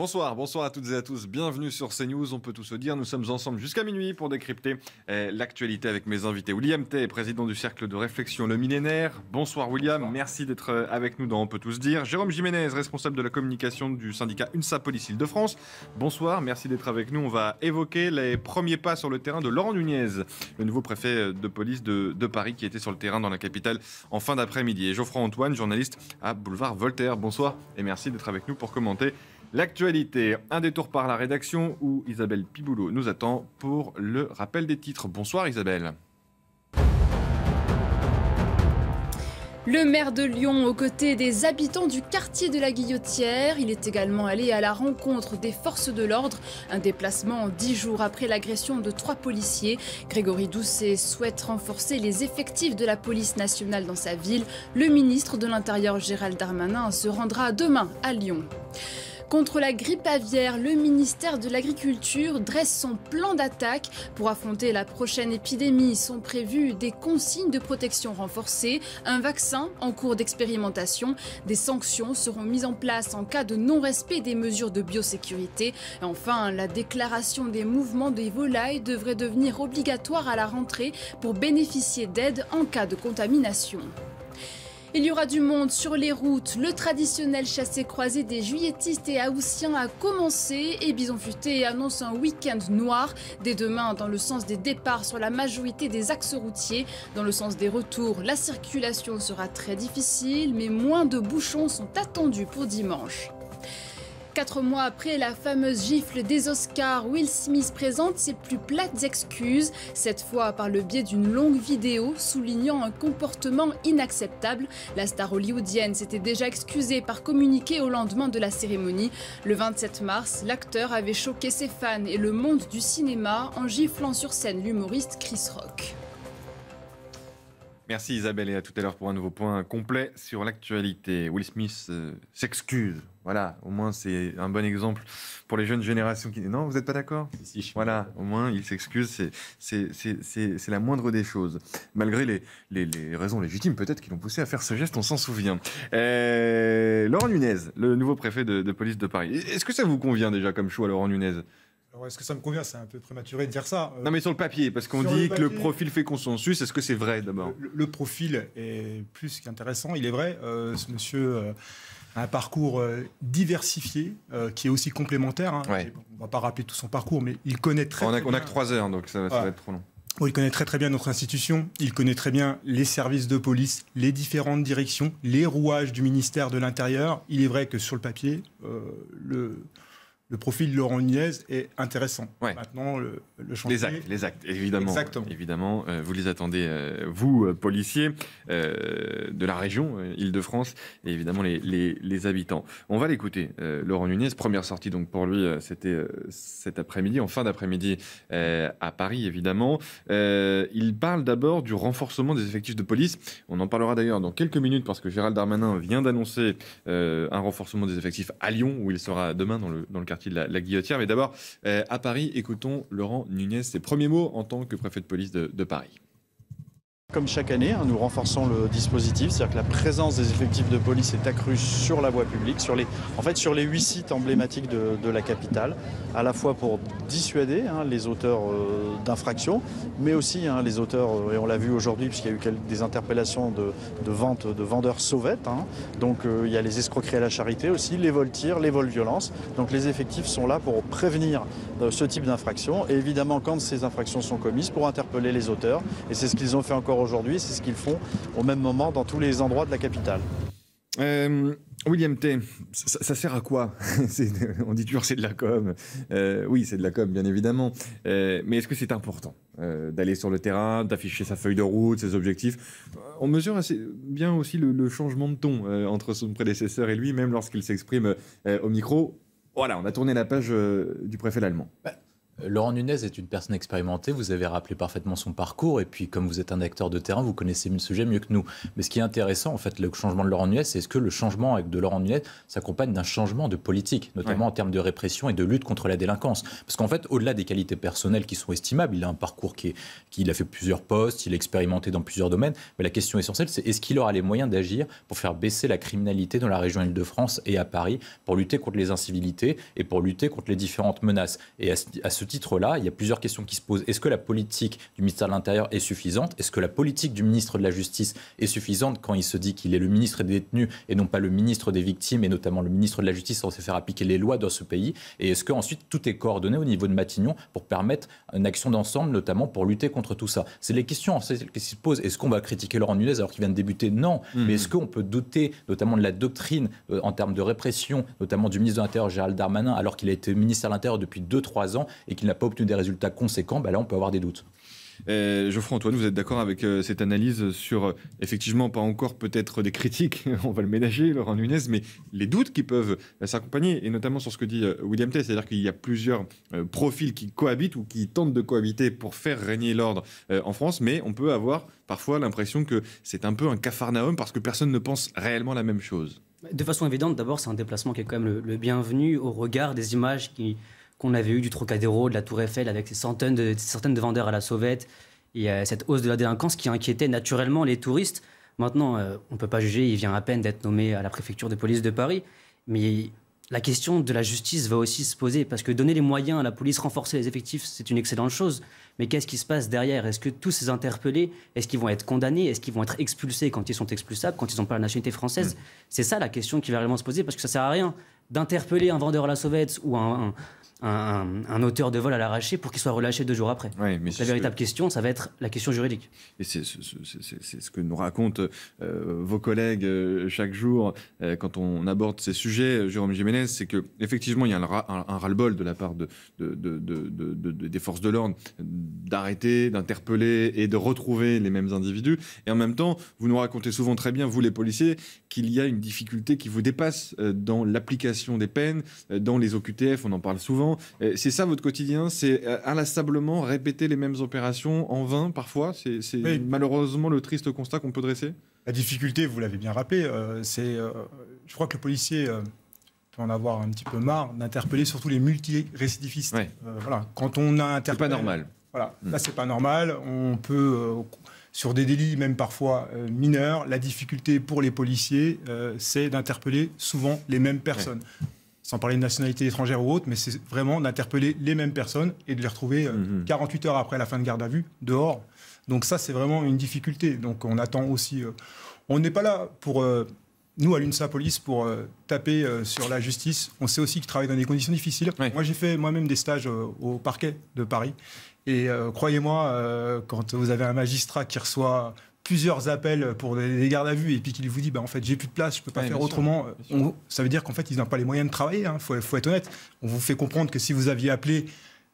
Bonsoir, bonsoir à toutes et à tous. Bienvenue sur CNews. On peut tout se dire. Nous sommes ensemble jusqu'à minuit pour décrypter eh, l'actualité avec mes invités. William Tay, président du Cercle de réflexion Le Millénaire. Bonsoir William, merci d'être euh, avec nous dans On peut tous se dire. Jérôme Jiménez, responsable de la communication du syndicat UNSA Police Île-de-France. Bonsoir, merci d'être avec nous. On va évoquer les premiers pas sur le terrain de Laurent Nunez, le nouveau préfet euh, de police de, de Paris qui était sur le terrain dans la capitale en fin d'après-midi. Et Geoffroy Antoine, journaliste à Boulevard Voltaire. Bonsoir et merci d'être avec nous pour commenter L'actualité, un détour par la rédaction où Isabelle Piboulot nous attend pour le rappel des titres. Bonsoir Isabelle. Le maire de Lyon aux côtés des habitants du quartier de la Guillotière. Il est également allé à la rencontre des forces de l'ordre. Un déplacement dix jours après l'agression de trois policiers. Grégory Doucet souhaite renforcer les effectifs de la police nationale dans sa ville. Le ministre de l'Intérieur Gérald Darmanin se rendra demain à Lyon. Contre la grippe aviaire, le ministère de l'Agriculture dresse son plan d'attaque. Pour affronter la prochaine épidémie, sont prévues des consignes de protection renforcées, un vaccin en cours d'expérimentation, des sanctions seront mises en place en cas de non-respect des mesures de biosécurité. enfin, la déclaration des mouvements des volailles devrait devenir obligatoire à la rentrée pour bénéficier d'aide en cas de contamination. Il y aura du monde sur les routes. Le traditionnel chassé-croisé des juilletistes et haussiens a commencé et Bison Futé annonce un week-end noir dès demain dans le sens des départs sur la majorité des axes routiers. Dans le sens des retours, la circulation sera très difficile, mais moins de bouchons sont attendus pour dimanche. Quatre mois après la fameuse gifle des Oscars, Will Smith présente ses plus plates excuses, cette fois par le biais d'une longue vidéo soulignant un comportement inacceptable. La star hollywoodienne s'était déjà excusée par communiqué au lendemain de la cérémonie. Le 27 mars, l'acteur avait choqué ses fans et le monde du cinéma en giflant sur scène l'humoriste Chris Rock. Merci Isabelle et à tout à l'heure pour un nouveau point complet sur l'actualité. Will Smith euh, s'excuse voilà, au moins c'est un bon exemple pour les jeunes générations qui non, vous n'êtes pas d'accord. Si, voilà, au moins il s'excuse, c'est la moindre des choses. Malgré les, raisons légitimes peut-être qui l'ont poussé à faire ce geste, on s'en souvient. Euh, Laurent Nunez, le nouveau préfet de, police de Paris, e-, est-ce que ça vous convient déjà comme choix, Laurent Nunez alors, est-ce que ça me convient C'est un peu prématuré de dire ça. Euh. non, mais sur le papier, parce qu'on dit que le profil fait consensus. Est-ce que c'est vrai d'abord le, profil est plus qu'intéressant. Il est vrai. Euh, ce monsieur un parcours euh, diversifié euh, qui est aussi complémentaire. Hein. On ne va pas rappeler tout son parcours, mais il connaît très. On on que trois heures, donc ça, va, être trop long. il connaît très très bien notre institution, il connaît très bien les services de police, les différentes directions, les rouages du ministère de l'Intérieur. Il est vrai que sur le papier, euh, le le profil Laurent Nunez est intéressant. Maintenant, le, chantier... Les actes, les actes, évidemment. Exactement. Évidemment, euh, vous les attendez, euh, vous, euh, policiers de la région Île-de-France, et évidemment les, les, habitants. On va l'écouter, Laurent Nunez. Première sortie donc pour lui, c'était cet après-midi, en fin d'après-midi à Paris, évidemment. il parle d'abord du renforcement des effectifs de police. On en parlera d'ailleurs dans quelques minutes parce que Gérald Darmanin vient d'annoncer un renforcement des effectifs à Lyon, où il sera demain dans le, dans le quartier la, guillotière. Mais d'abord, euh, à Paris, écoutons Laurent Nunez, ses premiers mots en tant que préfet de police de Paris. Comme chaque année, hein, nous renforçons le dispositif, c'est-à-dire que la présence des effectifs de police est accrue sur la voie publique, sur les, en fait sur les huit sites emblématiques de, la capitale, à la fois pour dissuader hein, les auteurs euh, d'infractions, mais aussi hein, les auteurs, euh, et on l'a vu aujourd'hui puisqu'il y a eu des interpellations de, vente, de vendeurs sauvettes, donc euh, il y a les escroqueries à la charité aussi, les vols tirs, les vols violences, donc les effectifs sont là pour prévenir ce type d'infractions, et évidemment quand ces infractions sont commises, pour interpeller les auteurs, et c'est ce qu'ils ont fait encore aujourd'hui. C'est ce qu'ils font au même moment dans tous les endroits de la capitale. Euh, William T, ça, sert à quoi On dit toujours c'est de la com. Euh, oui, c'est de la com, bien évidemment. Euh, mais est-ce que c'est important d'aller sur le terrain, d'afficher sa feuille de route, ses objectifs On mesure assez bien aussi le, changement de ton entre son prédécesseur et lui, même lorsqu'il s'exprime au micro. Voilà, on a tourné la page du préfet allemand. Bah, Laurent Nunez est une personne expérimentée, vous avez rappelé parfaitement son parcours, et puis comme vous êtes un acteur de terrain, vous connaissez le sujet mieux que nous. Mais ce qui est intéressant, en fait, le changement de Laurent Nunez, c'est est-ce que le changement avec de Laurent Nunez s'accompagne d'un changement de politique, notamment en termes de répression et de lutte contre la délinquance Parce qu'en fait, au-delà des qualités personnelles qui sont estimables, il a un parcours qui est, qui, il a fait plusieurs postes, il a expérimenté dans plusieurs domaines, mais la question essentielle, c'est est-ce qu'il aura les moyens d'agir pour faire baisser la criminalité dans la région Île-de-France et à Paris, pour lutter contre les incivilités et pour lutter contre les différentes menaces Et à ce titre-là, il y a plusieurs questions qui se posent. Est-ce que la politique du ministère de l'Intérieur est suffisante Est-ce que la politique du ministre de la Justice est suffisante quand il se dit qu'il est le ministre des détenus et non pas le ministre des victimes et notamment le ministre de la Justice se faire appliquer les lois dans ce pays Et est-ce qu'ensuite tout est coordonné au niveau de Matignon pour permettre une action d'ensemble, notamment pour lutter contre tout ça C'est les questions qui se posent. Est-ce qu'on va critiquer Laurent Nunez alors qu'il vient de débuter Non. Mmh. Mais est-ce qu'on peut douter notamment de la doctrine euh, en termes de répression, notamment du ministre de l'Intérieur Gérald Darmanin, alors qu'il a été ministre de l'Intérieur depuis 2-3 ans et qu'il n'a pas obtenu des résultats conséquents, bah là, on peut avoir des doutes. Euh, Geoffroy Antoine, vous êtes d'accord avec euh, cette analyse sur, euh, effectivement, pas encore peut-être des critiques, on va le ménager, Laurent Nunez, mais les doutes qui peuvent s'accompagner, et notamment sur ce que dit William Tay, c'est-à-dire qu'il y a plusieurs profils qui cohabitent ou qui tentent de cohabiter pour faire régner l'ordre en France, mais on peut avoir parfois l'impression que c'est un peu un cafarnaum parce que personne ne pense réellement la même chose. De façon évidente, d'abord, c'est un déplacement qui est quand même le bienvenu au regard des images qui qu'on avait eu du Trocadéro, de la Tour Eiffel, avec des centaines de, de vendeurs à la sauvette, et euh, cette hausse de la délinquance qui inquiétait naturellement les touristes. Maintenant, euh, on ne peut pas juger, il vient à peine d'être nommé à la préfecture de police de Paris, mais la question de la justice va aussi se poser, parce que donner les moyens à la police, renforcer les effectifs, c'est une excellente chose, mais qu'est-ce qui se passe derrière Est-ce que tous ces interpellés, est-ce qu'ils vont être condamnés Est-ce qu'ils vont être expulsés quand ils sont expulsables, quand ils n'ont pas la nationalité française mm. C'est ça la question qui va vraiment se poser, parce que ça ne sert à rien d'interpeller un vendeur à la sauvette ou un un, auteur de vol à l'arraché pour qu'il soit relâché deux jours après. mais la véritable question, ça va être la question juridique. Et c'est ce que nous racontent euh, vos collègues euh, chaque jour euh, quand on aborde ces sujets, Jérôme Jiménez, c'est que effectivement il y a un, un, ras-le-bol de la part de, des forces de l'ordre d'arrêter, d'interpeller et de retrouver les mêmes individus. Et en même temps, vous nous racontez souvent très bien, vous les policiers, qu'il y a une difficulté qui vous dépasse dans l'application des peines, dans les OQTF, on en parle souvent euh, c'est ça votre quotidien, c'est euh, inlassablement répéter les mêmes opérations en vain parfois. C'est malheureusement le triste constat qu'on peut dresser. La difficulté, vous l'avez bien rappelé, euh, c'est, je crois que le policier peut en avoir un petit peu marre d'interpeller surtout les multirécidivistes. Ouais. voilà, quand on a interpellé, pas normal. Voilà, hmm. là c'est pas normal. On peut sur des délits même parfois mineurs, la difficulté pour les policiers, c'est d'interpeller souvent les mêmes personnes sans parler de nationalité étrangère ou autre, mais c'est vraiment d'interpeller les mêmes personnes et de les retrouver 48 euh, mhm. heures après la fin de garde à vue, dehors. Donc ça, c'est vraiment une difficulté. Donc on attend aussi... Euh, on n'est pas là pour... Euh, nous, à l'UNSA Police, pour taper sur la justice, on sait aussi qu'ils travaillent dans des conditions difficiles. Moi, j'ai fait moi-même des stages au parquet de Paris. Et croyez-moi, quand vous avez un magistrat qui reçoit plusieurs appels pour des gardes à vue et puis qu'il vous dit bah, en fait j'ai plus de place, je peux pas faire autrement, ça veut dire qu'en fait ils n'ont pas les moyens de travailler, il hein. faut, être honnête. On vous fait comprendre que si vous aviez appelé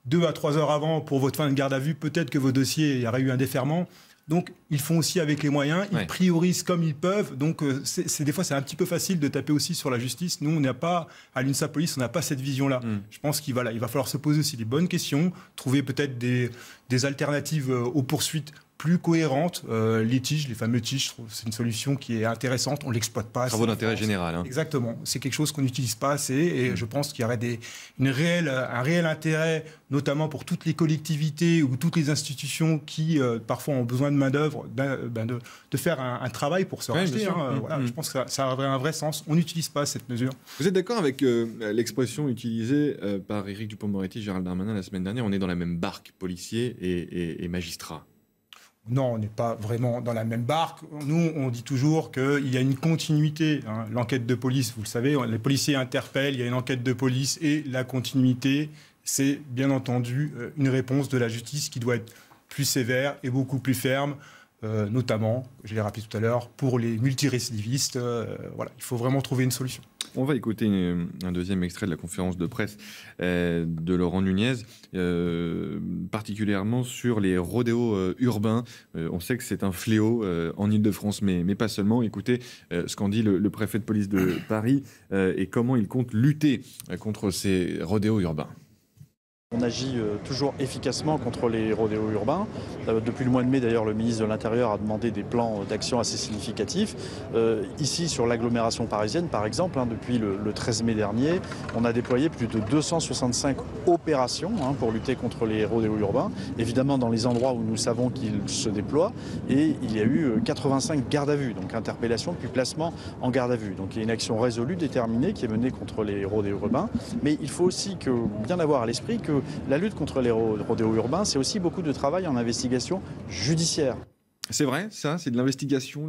deux à trois heures avant pour votre fin de garde à vue, peut-être que vos dossiers, il y aurait eu un déferment. Donc, ils font aussi avec les moyens, ils priorisent comme ils peuvent. Donc, euh, c'est des fois, c'est un petit peu facile de taper aussi sur la justice. Nous, on n'a pas, à l'UNSA Police, on n'a pas cette vision-là. Mm. Je pense qu'il va, là, il va falloir se poser aussi les bonnes questions, trouver peut-être des, des alternatives euh, aux poursuites plus cohérente. Euh, les tiges, les fameux tiges, c'est une solution qui est intéressante. On ne l'exploite pas. Travaux d'intérêt général. Hein. Exactement. C'est quelque chose qu'on n'utilise pas assez et mm. je pense qu'il y aurait des, une réelle, un réel intérêt, notamment pour toutes les collectivités ou toutes les institutions qui euh, parfois ont besoin de main-d'œuvre, ben, ben, de, faire un, travail pour se ouais, racheter. Hein, mm, mm. Je pense que ça, aurait un vrai sens. On n'utilise pas cette mesure. Vous êtes d'accord avec euh, l'expression utilisée euh, par Éric Dupond-Moretti, Gérald Darmanin la semaine dernière On est dans la même barque, policiers et, et magistrats non, on n'est pas vraiment dans la même barque. Nous, on dit toujours qu'il y a une continuité. Hein. L'enquête de police, vous le savez, les policiers interpellent, il y a une enquête de police et la continuité, c'est bien entendu euh, une réponse de la justice qui doit être plus sévère et beaucoup plus ferme, euh, notamment, je l'ai rappelé tout à l'heure, pour les multirécidivistes. Euh, voilà, il faut vraiment trouver une solution. On va écouter un deuxième extrait de la conférence de presse euh, de Laurent Nunez, euh, particulièrement sur les rodéos euh, urbains. on sait que c'est un fléau en Ile-de-France, mais, pas seulement. Écoutez ce qu'en dit le, le, préfet de police de Paris et comment il compte lutter contre ces rodéos urbains. On agit euh, toujours efficacement contre les rodéos urbains. Euh, depuis le mois de mai, d'ailleurs, le ministre de l'Intérieur a demandé des plans euh, d'action assez significatifs. ici, sur l'agglomération parisienne, par exemple, hein, depuis le, 13 mai dernier, on a déployé plus de 265 opérations hein, pour lutter contre les rodéos urbains, évidemment dans les endroits où nous savons qu'ils se déploient. Et il y a eu 85 gardes à vue, donc interpellation puis placement en garde à vue. Donc il y a une action résolue, déterminée, qui est menée contre les rodéos urbains. Mais il faut aussi bien avoir à l'esprit que la lutte contre les rodéos urbains, c'est aussi beaucoup de travail en investigation judiciaire. C'est vrai, ça, c'est de l'investigation,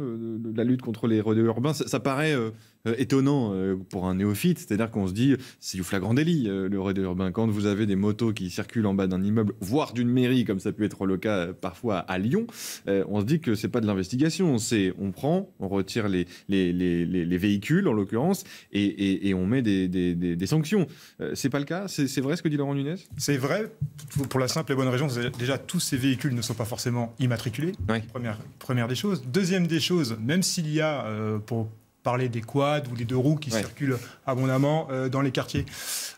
la lutte contre les rodéos urbains. Ça, paraît euh, euh, étonnant euh, pour un néophyte, c'est-à-dire qu'on se dit c'est du flagrant délit euh, le raid urbain. Quand vous avez des motos qui circulent en bas d'un immeuble, voire d'une mairie, comme ça peut être le cas parfois à Lyon, on se dit que c'est pas de l'investigation, c'est on prend, on retire les, les, les, véhicules en l'occurrence et, et, on met des, des, des, des sanctions. c'est pas le cas C'est vrai ce que dit Laurent Nunez C'est vrai pour la simple et bonne raison. Déjà tous ces véhicules ne sont pas forcément immatriculés. Première, première des choses. Deuxième des choses, même s'il y a pour parler des quads ou des deux roues qui circulent abondamment euh, dans les quartiers.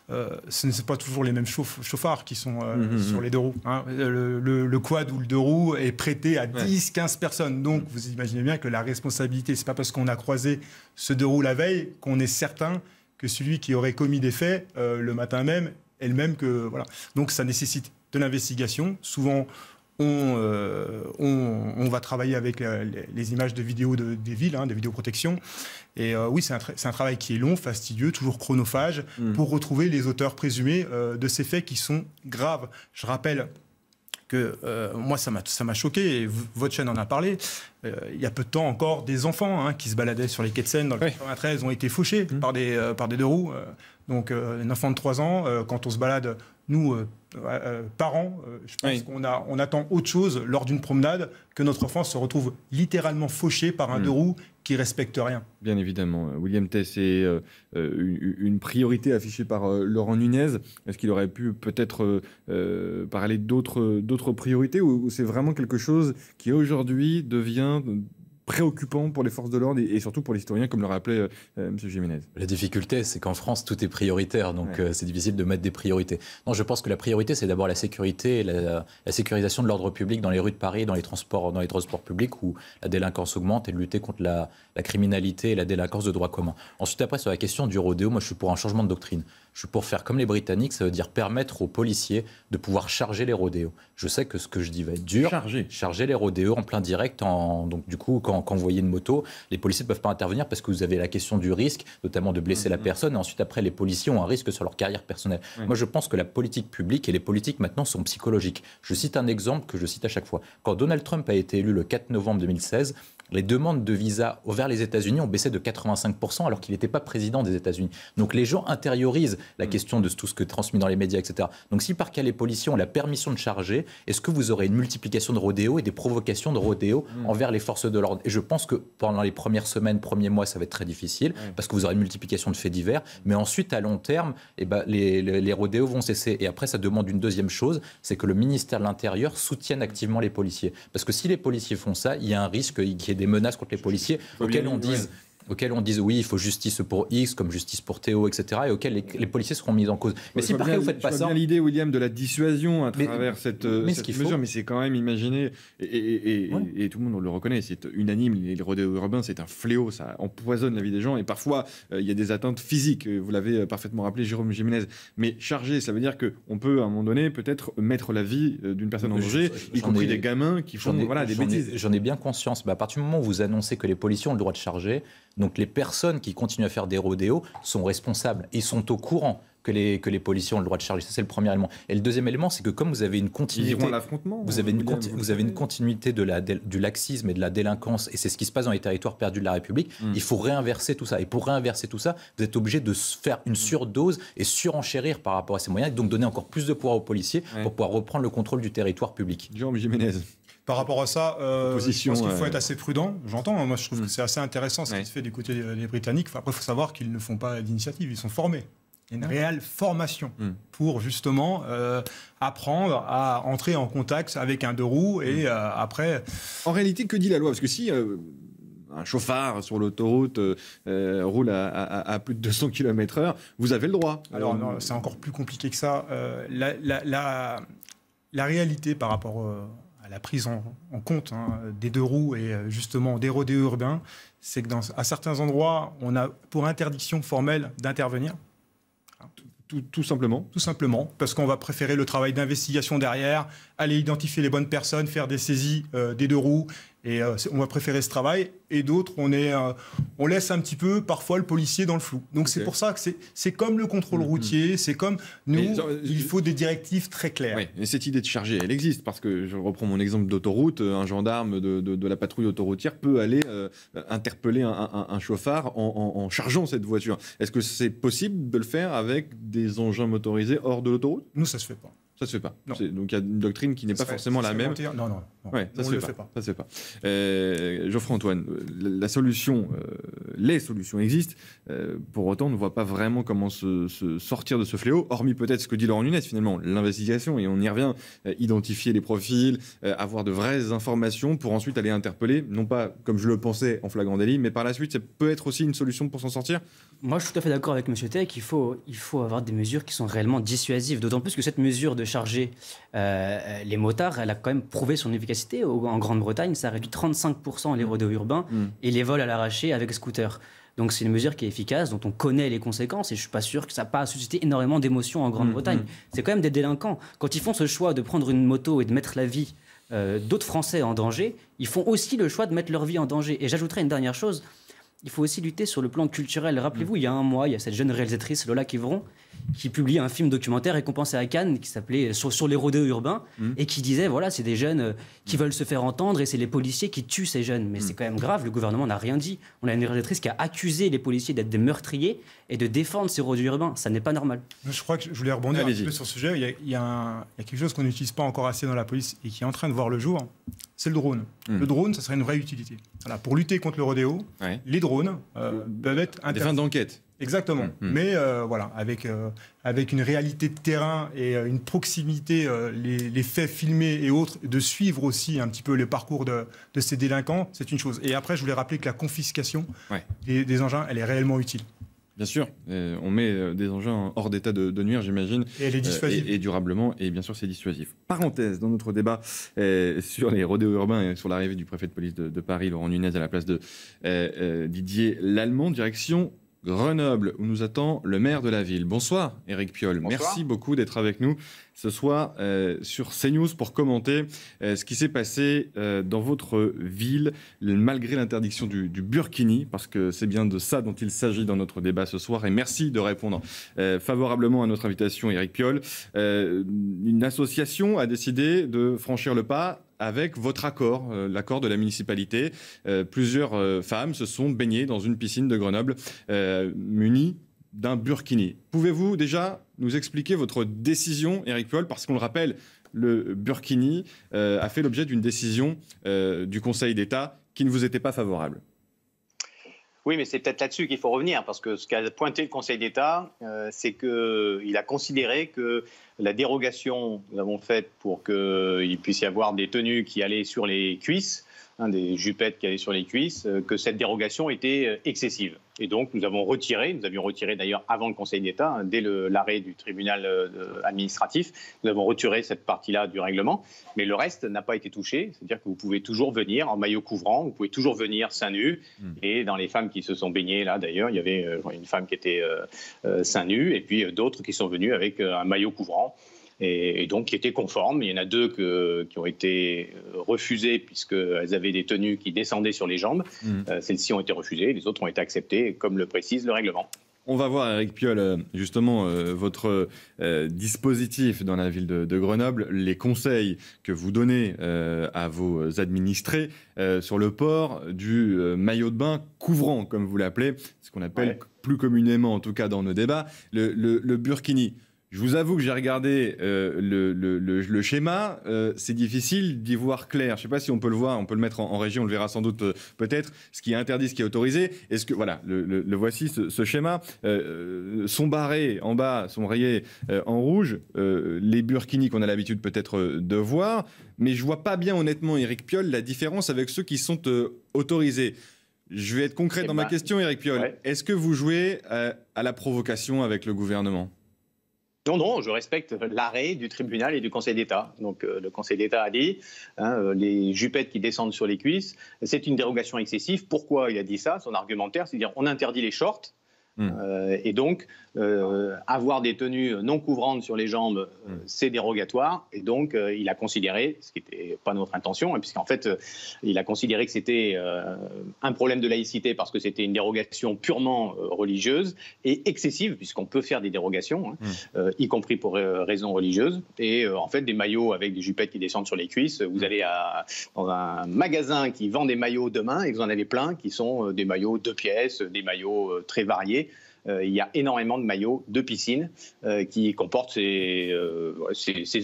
Euh, ce ne sont pas toujours les mêmes chauffards qui sont euh, mmh, mmh, sur mmh. les deux roues. Hein. Le, quad ou le deux roues est prêté à 10, 15 personnes. Donc vous imaginez bien que la responsabilité, c'est pas parce qu'on a croisé ce deux roues la veille qu'on est certain que celui qui aurait commis des faits le matin même, elle-même que voilà. Donc ça nécessite de l'investigation, souvent euh, on, va travailler avec les, images de vidéos des villes, hein, des vidéoprotections. Et euh, oui, c'est un, travail qui est long, fastidieux, toujours chronophage, mm. pour retrouver les auteurs présumés euh, de ces faits qui sont graves. Je rappelle que moi, ça m'a choqué, et votre chaîne en a parlé. il y a peu de temps encore, des enfants hein, qui se baladaient sur les quais de Seine dans le ont été fauchés mm. par, des, par des deux roues. donc, un enfant de 3 ans, quand on se balade nous, euh, euh, euh, parents, je pense qu'on on attend autre chose lors d'une promenade que notre enfant se retrouve littéralement fauché par un mm. deux roues qui respecte rien. Bien évidemment. William Tess est une priorité affichée par Laurent Nunez. Est-ce qu'il aurait pu peut-être parler d'autres priorités ou c'est vraiment quelque chose qui aujourd'hui devient préoccupant pour les forces de l'ordre et, surtout pour les citoyens, comme le rappelait euh, euh, M. Jiménez. La difficulté, c'est qu'en France, tout est prioritaire, donc euh, c'est difficile de mettre des priorités. Non, je pense que la priorité, c'est d'abord la sécurité, la, la sécurisation de l'ordre public dans les rues de Paris, dans les transports, dans les transports publics où la délinquance augmente et de lutter contre la, la criminalité et la délinquance de droit commun. Ensuite, après, sur la question du rodéo, moi, je suis pour un changement de doctrine. Je suis pour faire comme les Britanniques, ça veut dire permettre aux policiers de pouvoir charger les rodéos. Je sais que ce que je dis va être dur. Charger. Charger les rodéos en plein direct. En, donc, du coup, quand, vous voyez une moto, les policiers ne peuvent pas intervenir parce que vous avez la question du risque, notamment de blesser la mmh, mmh. personne. Et ensuite, après, les policiers ont un risque sur leur carrière personnelle. Moi, je pense que la politique publique et les politiques maintenant sont psychologiques. Je cite un exemple que je cite à chaque fois. Quand Donald Trump a été élu le 4 novembre 2016, les demandes de visa vers les États-Unis ont baissé de 85% alors qu'il n'était pas président des États-Unis. Donc les gens intériorisent la mm. question de tout ce que transmis dans les médias, etc. Donc si par cas les policiers ont la permission de charger, est-ce que vous aurez une multiplication de rodéos et des provocations de rodéos mm. envers les forces de l'ordre Et je pense que pendant les premières semaines, premiers mois, ça va être très difficile mm. parce que vous aurez une multiplication de faits divers. Mais ensuite, à long terme, eh ben, les, les rodéos vont cesser. Et après, ça demande une deuxième chose, c'est que le ministère de l'Intérieur soutienne activement les policiers. Parce que si les policiers font ça, il y a un risque qu'il y ait les menaces contre les policiers, auxquelles on dise auxquels on dise oui, il faut justice pour X comme justice pour Théo, etc., et auxquels les, policiers seront mis en cause. Mais si par vous faites pas ça. bien l'idée, William, de la dissuasion à travers cette, euh, mesure, mais c'est quand même imaginé, et, et, tout le monde le reconnaît, c'est unanime, les rodéos urbains, c'est un fléau, ça empoisonne la vie des gens, et parfois euh, il y a des atteintes physiques, euh, vous l'avez parfaitement rappelé, Jérôme Jiménez, mais chargé, ça veut dire qu'on peut à un moment donné peut-être mettre la vie d'une personne en danger, y compris des gamins qui font voilà, des bêtises. J'en ai bien conscience, mais bah, à partir du moment où vous annoncez que les policiers ont le droit de charger, donc les personnes qui continuent à faire des rodéos sont responsables, et sont au courant. Que les, que les policiers ont le droit de charger. Ça, c'est le premier élément. Et le deuxième élément, c'est que comme vous avez une continuité. Vous avez hein, vous avez une continuité de la, du laxisme et de la délinquance, et c'est ce qui se passe dans les territoires perdus de la République. Hmm. Il faut réinverser tout ça. Et pour réinverser tout ça, vous êtes obligé de faire une surdose et surenchérir par rapport à ces moyens, et donc donner encore plus de pouvoir aux policiers pour pouvoir reprendre le contrôle du territoire public. Jean-Michel par rapport à ça, euh, je pense qu'il faut être assez prudent. J'entends, hein. moi je trouve mm. que c'est assez intéressant ce qui se fait du côté des, Britanniques. après, il faut savoir qu'ils ne font pas d'initiative, ils sont formés. Il y a une réelle formation mm. pour justement euh, apprendre à entrer en contact avec un deux roues et mm. euh, après. En réalité, que dit la loi Parce que si euh, un chauffard sur l'autoroute roule à, plus de 200 km/h, vous avez le droit. Alors, c'est encore plus compliqué que ça. la, réalité par rapport la prise en, compte hein, des deux roues et euh, justement des rodés urbains, c'est que dans, à certains endroits, on a pour interdiction formelle d'intervenir. tout, simplement Tout simplement, parce qu'on va préférer le travail d'investigation derrière, aller identifier les bonnes personnes, faire des saisies euh, des deux roues. Et euh, on va préférer ce travail. Et d'autres, on, est, euh, on laisse un petit peu parfois le policier dans le flou. Donc c'est pour ça que c'est comme le contrôle mm-hmm. routier, c'est comme nous, il faut des directives très claires. Oui, et cette idée de charger, elle existe parce que je reprends mon exemple d'autoroute, un gendarme de, de, la patrouille autoroutière peut aller interpeller un, chauffard en, en, chargeant cette voiture. Est-ce que c'est possible de le faire avec des engins motorisés hors de l'autoroute Nous, ça se fait pas. Ça se fait pas. Donc il y a une doctrine qui n'est pas forcément la même. Non, non, ça, se pas. se fait pas. Euh, Geoffroy-Antoine, la solution, euh, les solutions existent. Euh, pour autant, on ne voit pas vraiment comment se, sortir de ce fléau, hormis peut-être ce que dit Laurent Nunez, finalement, l'investigation. Et on y revient, identifier les profils, avoir de vraies informations pour ensuite aller interpeller, non pas comme je le pensais en flagrant délit, mais par la suite, ça peut être aussi une solution pour s'en sortir. Moi, je suis tout à fait d'accord avec Monsieur Tech. Il faut, il faut avoir des mesures qui sont réellement dissuasives. D'autant plus que cette mesure de chargé euh, les motards, elle a quand même prouvé son efficacité. En Grande-Bretagne, ça réduit 35% les rodeaux urbains mm. et les vols à l'arraché avec scooter. Donc c'est une mesure qui est efficace, dont on connaît les conséquences, et je suis pas sûr que ça n'a pas suscité énormément d'émotions en Grande-Bretagne. Mm, mm. C'est quand même des délinquants. Quand ils font ce choix de prendre une moto et de mettre la vie euh, d'autres Français en danger, ils font aussi le choix de mettre leur vie en danger. Et j'ajouterai une dernière chose, il faut aussi lutter sur le plan culturel. Rappelez-vous, mm. il y a un mois, il y a cette jeune réalisatrice, Lola Kivron, qui publie un film documentaire récompensé à Cannes qui s'appelait euh, sur, les rodeaux urbains mm. et qui disait voilà, c'est des jeunes euh, qui mm. veulent se faire entendre et c'est les policiers qui tuent ces jeunes. Mais c'est quand même grave, le gouvernement n'a rien dit. On a une réalisatrice qui a accusé les policiers d'être des meurtriers et de défendre ces rodeaux urbains. Ça n'est pas normal. Je crois que je voulais rebondir un peu sur ce sujet. Il y il y a quelque chose qu'on n'utilise pas encore assez dans la police et qui est en train de voir le jour c'est le drone. Hmm. Le drone, ça serait une vraie utilité. Voilà, pour lutter contre le rodéo, les drones euh, peuvent être Des fins d'enquête. Exactement. Hmm. Hmm. Mais euh, voilà, avec, euh, avec une réalité de terrain et euh, une proximité, les, faits filmés et autres, de suivre aussi un petit peu le parcours de, ces délinquants, c'est une chose. Et après, je voulais rappeler que la confiscation des engins, elle est réellement utile. Bien sûr, on met euh, des engins hors d'état de, nuire, j'imagine. Euh, et Et, durablement, et bien sûr, c'est dissuasif. Parenthèse, dans notre débat euh, sur les rodéos urbains et sur l'arrivée du préfet de police de, Paris, Laurent Nunez, à la place de Didier Lallemand, direction Grenoble, où nous attend le maire de la ville. Bonsoir, Éric Piolle. Merci beaucoup d'être avec nous ce soir euh, sur CNews pour commenter euh, ce qui s'est passé euh, dans votre ville, malgré l'interdiction du, burkini, parce que c'est bien de ça dont il s'agit dans notre débat ce soir. Et merci de répondre favorablement à notre invitation, Éric Piolle. une association a décidé de franchir le pas avec votre accord, euh, l'accord de la municipalité. Euh, plusieurs euh, femmes se sont baignées dans une piscine de Grenoble munie d'un burkini. Pouvez-vous déjà nous expliquer votre décision, Eric Puyol, Parce qu'on le rappelle, le burkini a fait l'objet d'une décision du Conseil d'État qui ne vous était pas favorable. Oui, mais c'est peut-être là-dessus qu'il faut revenir, parce que ce qu'a pointé le Conseil d'État, euh, c'est qu'il a considéré que la dérogation que nous avons faite pour qu'il puisse y avoir des tenues qui allaient sur les cuisses Hein, des jupettes qui allaient sur les cuisses, euh, que cette dérogation était euh, excessive. Et donc, nous avons retiré, nous avions retiré d'ailleurs avant le Conseil d'État, hein, dès l'arrêt du tribunal euh, administratif, nous avons retiré cette partie-là du règlement, mais le reste n'a pas été touché. C'est-à-dire que vous pouvez toujours venir en maillot couvrant, vous pouvez toujours venir seins nus. Hmm. Et dans les femmes qui se sont baignées, là d'ailleurs, il y avait une femme qui était seins nus, et puis d'autres qui sont venues avec un maillot couvrant et, donc qui étaient conformes. Il y en a deux qui ont été euh, refusées puisqu'elles avaient des tenues qui descendaient sur les jambes. Mm. Euh, celles-ci ont été refusées, les autres ont été acceptées, comme le précise le règlement. On va voir, Eric Piolle, euh, justement, votre dispositif dans la ville de, Grenoble, les conseils que vous donnez à vos administrés sur le port du maillot de bain couvrant, comme vous l'appelez, ce qu'on appelle plus communément, en tout cas dans nos débats, le burkini. Je vous avoue que j'ai regardé euh, le, schéma. Euh, c'est difficile d'y voir clair. Je ne sais pas si on peut le voir. On peut le mettre en, régie, région. On le verra sans doute euh, peut-être. Ce qui est interdit, ce qui est autorisé. Est-ce que voilà, le, voici ce, schéma. sont barrés en bas, sont rayés en rouge. les burkinis qu'on a l'habitude peut-être de voir. Mais je vois pas bien honnêtement, Eric Piolle, la différence avec ceux qui sont autorisés. Je vais être concret eh dans ma ben, question, Eric Piolle. Est-ce que vous jouez à la provocation avec le gouvernement non, non, je respecte l'arrêt du tribunal et du Conseil d'État. Donc euh, le Conseil d'État a dit hein, euh, les jupettes qui descendent sur les cuisses, c'est une dérogation excessive. Pourquoi il a dit ça Son argumentaire, c'est à dire on interdit les shorts Hmm. Euh, et donc, euh, avoir des tenues non couvrantes sur les jambes, euh, hmm. c'est dérogatoire. Et donc, il a considéré, ce qui n'était pas notre intention, hein, puisqu'en fait, il a considéré que c'était un problème de laïcité parce que c'était une dérogation purement religieuse et excessive, puisqu'on peut faire des dérogations, hein, hmm. y compris pour raisons religieuses. Et en fait, des maillots avec des jupettes qui descendent sur les cuisses, vous allez à, dans un magasin qui vend des maillots demain et vous en avez plein qui sont des maillots deux pièces, des maillots très variés euh, il y a énormément de maillots de piscine euh, qui comportent ces, euh,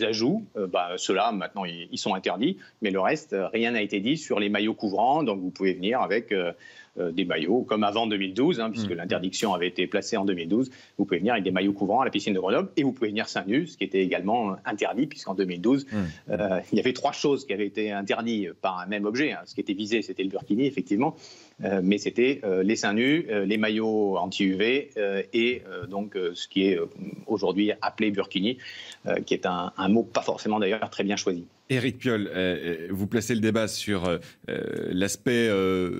ajouts. Bah, ceux-là, maintenant, ils, ils, sont interdits, mais le reste, rien n'a été dit sur les maillots couvrants. Donc, vous pouvez venir avec euh, des maillots, comme avant 2012, hein, puisque mm. l'interdiction avait été placée en 2012. Vous pouvez venir avec des maillots couvrants à la piscine de Grenoble et vous pouvez venir seins nus, ce qui était également interdit, puisqu'en 2012, mm. euh, il y avait trois choses qui avaient été interdites par un même objet. Hein. Ce qui était visé, c'était le burkini, effectivement, euh, mais c'était les seins nus, les maillots anti-UV et donc ce qui est aujourd'hui appelé burkini, qui est un mot pas forcément d'ailleurs très bien choisi. Éric Piolle, euh, euh, vous placez le débat sur euh, l'aspect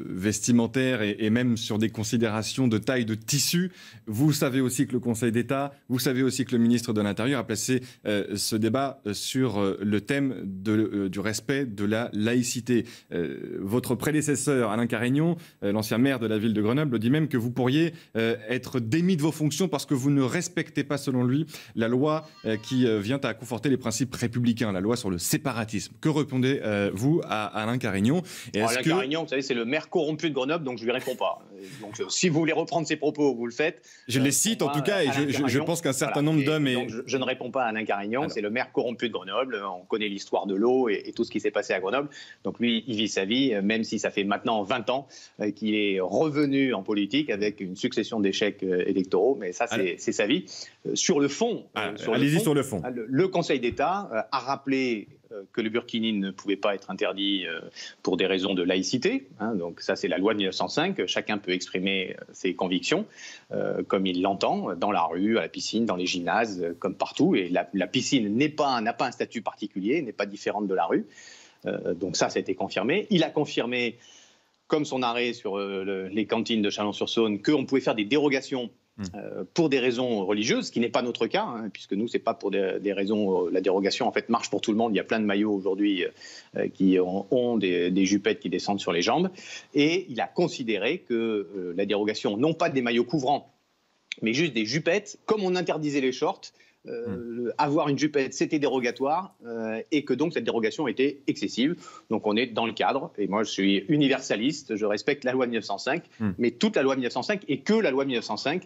vestimentaire et, même sur des considérations de taille de tissu. Vous savez aussi que le Conseil d'État, vous savez aussi que le ministre de l'Intérieur a placé ce débat sur le thème de, du respect de la laïcité. votre prédécesseur, Alain Carignon, l'ancien maire de la ville de Grenoble, dit même que vous pourriez être démis de vos fonctions parce que vous ne respectez pas, selon lui, la loi qui vient à conforter les principes républicains, la loi sur le séparatisme. Que répondez-vous euh, à Alain Carignon et Alain que... Carignon, vous savez, c'est le maire corrompu de Grenoble, donc je lui réponds pas. Donc euh, si vous voulez reprendre ses propos, vous le faites. Je euh, les cite en tout cas, et je, pense qu'un certain nombre d'hommes... Et... Je, ne réponds pas à Alain Carignon, c'est le maire corrompu de Grenoble, on connaît l'histoire de l'eau et, tout ce qui s'est passé à Grenoble. Donc lui, il vit sa vie, même si ça fait maintenant 20 ans qu'il est revenu en politique avec une succession d'échecs électoraux, mais ça c'est sa vie. Sur le fond... Ah, allez sur le fond. le Conseil d'État a rappelé euh, que le burkini ne pouvait pas être interdit euh, pour des raisons de laïcité. Hein, donc ça, c'est la loi de 1905. Chacun peut exprimer euh, ses convictions comme il l'entend, dans la rue, à la piscine, dans les gymnases, comme partout. Et la, piscine n'est pas, n'a pas un statut particulier, n'est pas différente de la rue. donc ça, ça a été confirmé. Il a confirmé, comme son arrêt sur les cantines de Chalon-sur-Saône, qu'on pouvait faire des dérogations Hmm. Euh, pour des raisons religieuses, ce qui n'est pas notre cas, hein, puisque nous, n'est pas pour des, raisons. Euh, la dérogation, en fait, marche pour tout le monde. Il y a plein de maillots aujourd'hui euh, qui ont, des, des, jupettes qui descendent sur les jambes. Et il a considéré que la dérogation, non pas des maillots couvrants, mais juste des jupettes, comme on interdisait les shorts, Hmm. Euh, avoir une jupette, c'était dérogatoire, euh, et que donc cette dérogation était excessive. Donc on est dans le cadre, et moi je suis universaliste, je respecte la loi 1905, hmm. mais toute la loi 1905 et que la loi 1905.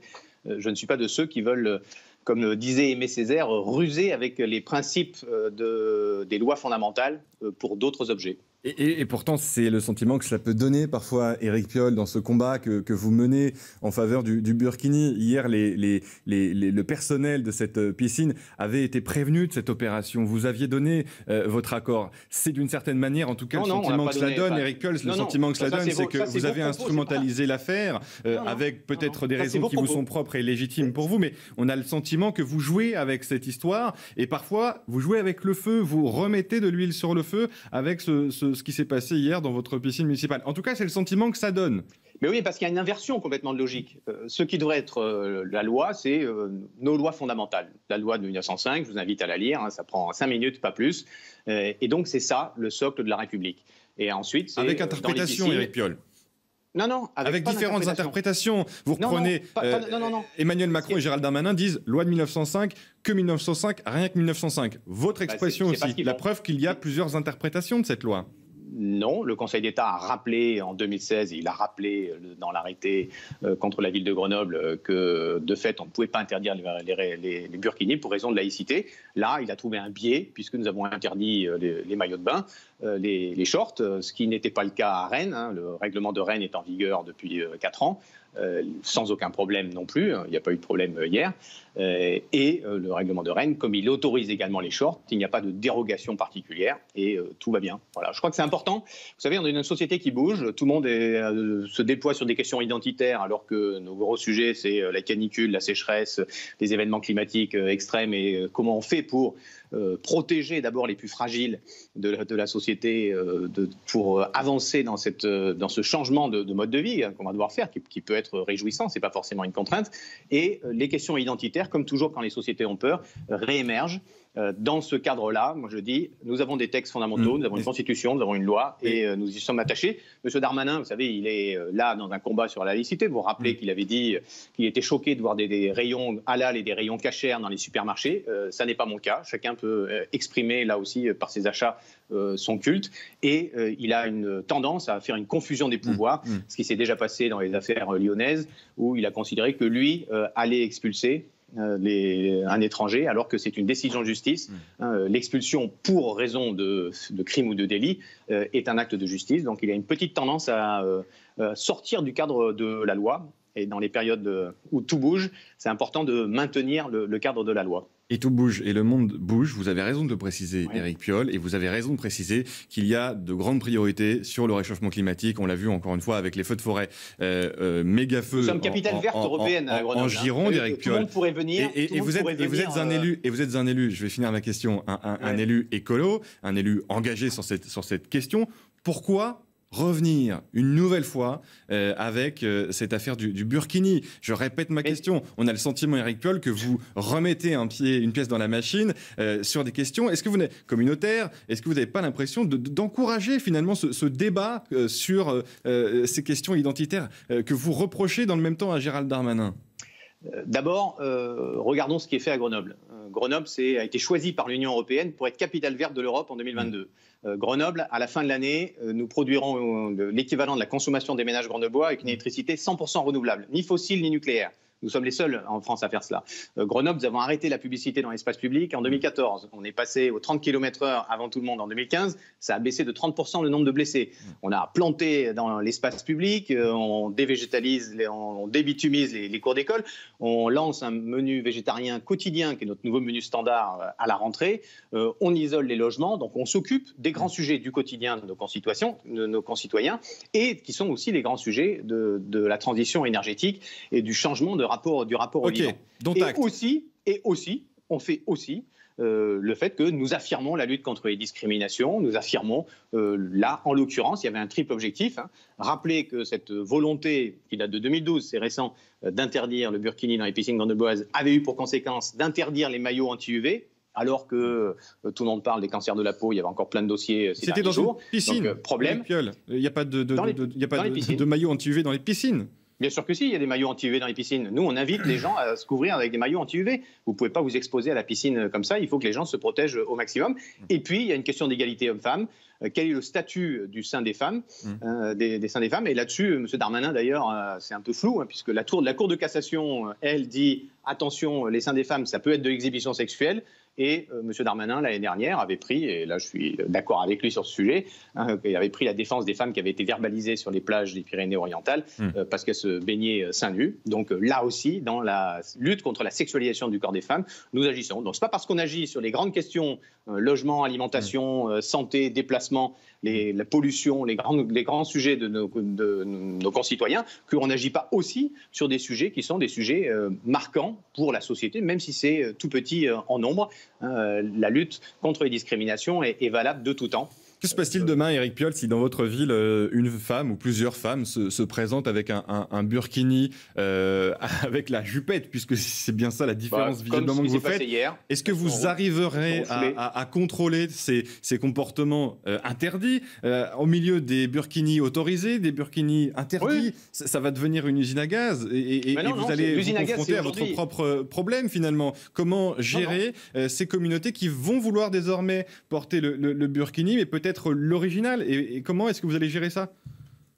Euh, je ne suis pas de ceux qui veulent, comme disait Aimé Césaire, ruser avec les principes des lois fondamentales pour d'autres objets. Et, pourtant, c'est le sentiment que cela peut donner parfois, Eric Piolle, dans ce combat que, vous menez en faveur du, Burkini. Hier, les, les, le personnel de cette euh, piscine avait été prévenu de cette opération. Vous aviez donné euh, votre accord. C'est d'une certaine manière, en tout cas, le sentiment que cela donne, Eric Piolle, le sentiment que cela donne, c'est que vous avez instrumentalisé l'affaire euh, avec peut-être des raisons qui vous sont propres et légitimes pour vous, mais on a le sentiment que vous jouez avec cette histoire et parfois, vous jouez avec le feu, vous remettez de l'huile sur le feu avec ce de ce qui s'est passé hier dans votre piscine municipale. En tout cas, c'est le sentiment que ça donne. Mais oui, parce qu'il y a une inversion complètement de logique. Euh, ce qui devrait être euh, la loi, c'est euh, nos lois fondamentales. La loi de 1905, je vous invite à la lire, hein, ça prend cinq minutes, pas plus. et donc, c'est ça le socle de la République. Et ensuite, Avec interprétation, Éric Piolle. Non, non, avec, différentes interprétations. Vous reprenez Emmanuel Macron et Gérald Darmanin disent loi de 1905, que 1905, rien que 1905. Votre bah, expression aussi. La preuve qu'il y a plusieurs interprétations de cette loi non, le Conseil d'État a rappelé en 2016, et il a rappelé euh, dans l'arrêté euh, contre la ville de Grenoble euh, que de fait, on ne pouvait pas interdire les, les, burkinis pour raison de laïcité. Là, il a trouvé un biais, puisque nous avons interdit les, maillots de bain, les, shorts, ce qui n'était pas le cas à Rennes. Hein. Le règlement de Rennes est en vigueur depuis quatre ans. sans aucun problème non plus. Hein. Il n'y a pas eu de problème hier. Euh, et euh, le règlement de Rennes, comme il autorise également les shorts, il n'y a pas de dérogation particulière et euh, tout va bien. Voilà, je crois que c'est important. Vous savez, on est une société qui bouge, tout le monde se déploie sur des questions identitaires, alors que nos gros sujets, c'est la canicule, la sécheresse, les événements climatiques extrêmes et comment on fait pour protéger d'abord les plus fragiles de, la, société de, pour avancer dans, cette, dans ce changement de, mode de vie hein, qu'on va devoir faire, qui, qui peut être réjouissant, ce n'est pas forcément une contrainte, et les questions identitaires comme toujours quand les sociétés ont peur, réémerge. Euh, dans ce cadre-là, moi je dis, nous avons des textes fondamentaux, mm. nous avons une constitution, nous avons une loi, et euh, nous y sommes attachés. Monsieur Darmanin, vous savez, il est euh, là dans un combat sur la laïcité. Vous vous rappelez mm. qu'il avait dit qu'il était choqué de voir des, rayons halal et des rayons cachers dans les supermarchés. ça n'est pas mon cas. Chacun peut exprimer là aussi par ses achats son culte, et il a une tendance à faire une confusion des pouvoirs, mm. ce qui s'est déjà passé dans les affaires lyonnaises, où il a considéré que lui allait expulser euh, un étranger alors que c'est une décision de justice. Mmh. Hein, euh, l'expulsion pour raison de, crime ou de délit euh, est un acte de justice. Donc il y a une petite tendance à sortir du cadre de la loi. Et dans les périodes où tout bouge, c'est important de maintenir le cadre de la loi et tout bouge, et le monde bouge. Vous avez raison de le préciser, Éric Eric Piolle, et vous avez raison de préciser qu'il y a de grandes priorités sur le réchauffement climatique. On l'a vu encore une fois avec les feux de forêt, euh, euh méga feux. Nous capitale verte européenne en, hein, hein. Gironde, Eric euh, Piolle. venir. Et, vous, êtes, un euh, élu, et vous êtes un élu, je vais finir ma question, un, élu écolo, un élu engagé sur cette, sur cette question. Pourquoi revenir une nouvelle fois euh, avec euh, cette affaire du, Burkini. Je répète ma question. On a le sentiment, Eric Piolle, que vous remettez un pied, une pièce dans la machine euh, sur des questions. Est-ce que vous n'êtes communautaire Est-ce que vous n'avez pas l'impression d'encourager finalement ce, ce débat sur ces questions identitaires que vous reprochez dans le même temps à Gérald Darmanin D'abord, euh, regardons ce qui est fait à Grenoble. Euh, Grenoble a été choisi par l'Union européenne pour être capitale verte de l'Europe en 2022. Mmh. Euh, Grenoble, à la fin de l'année, nous produirons l'équivalent de la consommation des ménages grenoblois avec une mmh. électricité 100% renouvelable, ni fossile ni nucléaire. Nous sommes les seuls en France à faire cela. Euh, Grenoble, nous avons arrêté la publicité dans l'espace public en 2014. Mm. On est passé aux 30 km/h avant tout le monde en 2015. Ça a baissé de 30% le nombre de blessés. Mm. On a planté dans l'espace public, euh, on dévégétalise, on débitumise les, cours d'école, on lance un menu végétarien quotidien qui est notre nouveau menu standard euh, à la rentrée. on isole les logements, donc on s'occupe des grands mm. sujets du quotidien de nos concitoyens, de nos concitoyens et qui sont aussi les grands sujets de, de la transition énergétique et du changement de rapport, du rapport au et aussi, et aussi, on fait aussi euh, le fait que nous affirmons la lutte contre les discriminations, nous affirmons, euh, là, en l'occurrence, il y avait un triple objectif, hein, rappeler que cette volonté, qui date de 2012, c'est récent, euh, d'interdire le burkini dans les piscines Boise avait eu pour conséquence d'interdire les maillots anti-UV, alors que tout le monde parle des cancers de la peau, il y avait encore plein de dossiers C'était dans Une piscine, Donc, problème. Il n'y a pas de, de, de maillot anti-UV dans les piscines Bien sûr que si, il y a des maillots anti-UV dans les piscines. Nous, on invite les gens à se couvrir avec des maillots anti-UV. Vous ne pouvez pas vous exposer à la piscine comme ça. Il faut que les gens se protègent au maximum. Et puis, il y a une question d'égalité homme-femme. Euh, quel est le statut du sein des femmes, mm. euh, des, seins des femmes Et là-dessus, euh, M. Darmanin, d'ailleurs, c'est un peu flou, hein, puisque la, tour, la Cour de cassation, elle, dit attention, les seins des femmes, ça peut être de l'exhibition sexuelle. Et euh, M. Darmanin, l'année dernière, avait pris, et là je suis d'accord avec lui sur ce sujet, hein, il avait pris la défense des femmes qui avaient été verbalisées sur les plages des Pyrénées-Orientales hmm. euh, parce qu'elles se baignaient euh, seins nus. Donc là aussi, dans la lutte contre la sexualisation du corps des femmes, nous agissons. Donc ce n'est pas parce qu'on agit sur les grandes questions, logement, alimentation, hmm. santé, déplacement, la pollution, les grands, les grands sujets de nos, de nos concitoyens, qu'on n'agit pas aussi sur des sujets qui sont des sujets euh, marquants pour la société, même si c'est euh, tout petit euh, en nombre. la lutte contre les discriminations est valable de tout temps que se passe-t-il demain, Eric Piolle, si dans votre ville, euh, une femme ou plusieurs femmes se, présentent avec un, burkini, euh, avec la jupette, puisque c'est bien ça la différence bah, visiblement que vous faites Est-ce que vous arriverez à, contrôler ces, ces comportements euh, interdits au milieu des burkinis autorisés, des burkinis interdits ça, va devenir une usine à gaz et, vous allez vous confronter à, votre propre problème finalement. Comment gérer ces communautés qui vont vouloir désormais porter le burkini, mais peut-être l'original et, comment est-ce que vous allez gérer ça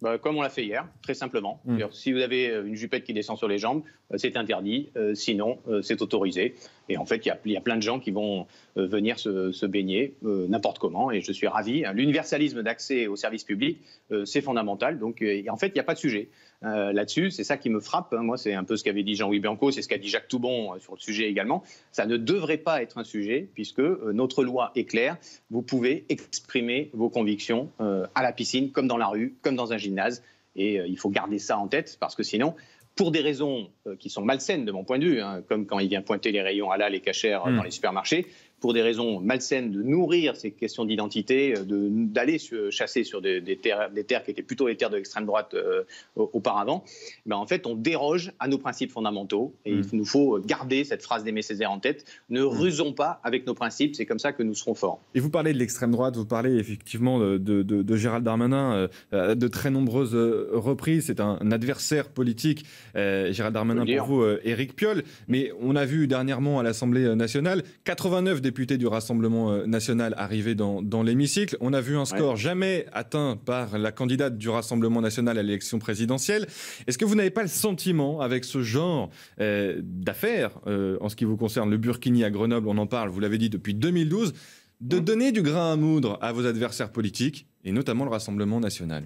bah, comme on l'a fait hier, très simplement. Hmm. Si vous avez euh, une jupette qui descend sur les jambes, euh, c'est interdit. Euh, sinon, c'est autorisé. Et en fait, il y, a, plein de gens qui vont euh, venir se, baigner euh, n'importe comment. Et je suis ravi. Hein. L'universalisme d'accès aux services publics, euh, c'est fondamental. Donc, en fait, il n'y a pas de sujet là-dessus. C'est ça qui me frappe. Hein. Moi, c'est un peu ce qu'avait dit Jean-Louis Bianco, c'est ce qu'a dit Jacques Toubon sur le sujet également. Ça ne devrait pas être un sujet puisque notre loi est claire. Vous pouvez exprimer vos convictions à la piscine, comme dans la rue, comme dans un gymnase. Et il faut garder ça en tête parce que sinon, pour des raisons euh, qui sont malsaines de mon point de vue, hein, comme quand il vient pointer les rayons à et les euh, hmm. dans les supermarchés, pour des raisons malsaines, de nourrir ces questions d'identité, euh, d'aller chasser sur des, terres, des, terres, qui étaient plutôt les terres de l'extrême droite euh, auparavant, ben en fait, on déroge à nos principes fondamentaux. Et hmm. il nous faut garder cette phrase d'Aimé Césaire en tête. Ne hmm. rusons pas avec nos principes, c'est comme ça que nous serons forts. Et vous parlez de l'extrême droite, vous parlez effectivement de, de, Gérald Darmanin euh, de très nombreuses reprises. C'est un, adversaire politique, Gérald Darmanin pour vous, Éric Piolle. Mais on a vu dernièrement à l'Assemblée nationale 89 des députés du Rassemblement euh, national arrivé dans, l'hémicycle. On a vu un score jamais atteint par la candidate du Rassemblement national à l'élection présidentielle. Est-ce que vous n'avez pas le sentiment, avec ce genre euh, d'affaires, euh, en ce qui vous concerne, le Burkini à Grenoble, on en parle, vous l'avez dit, depuis 2012, de mmh. donner du grain à moudre à vos adversaires politiques, et notamment le Rassemblement national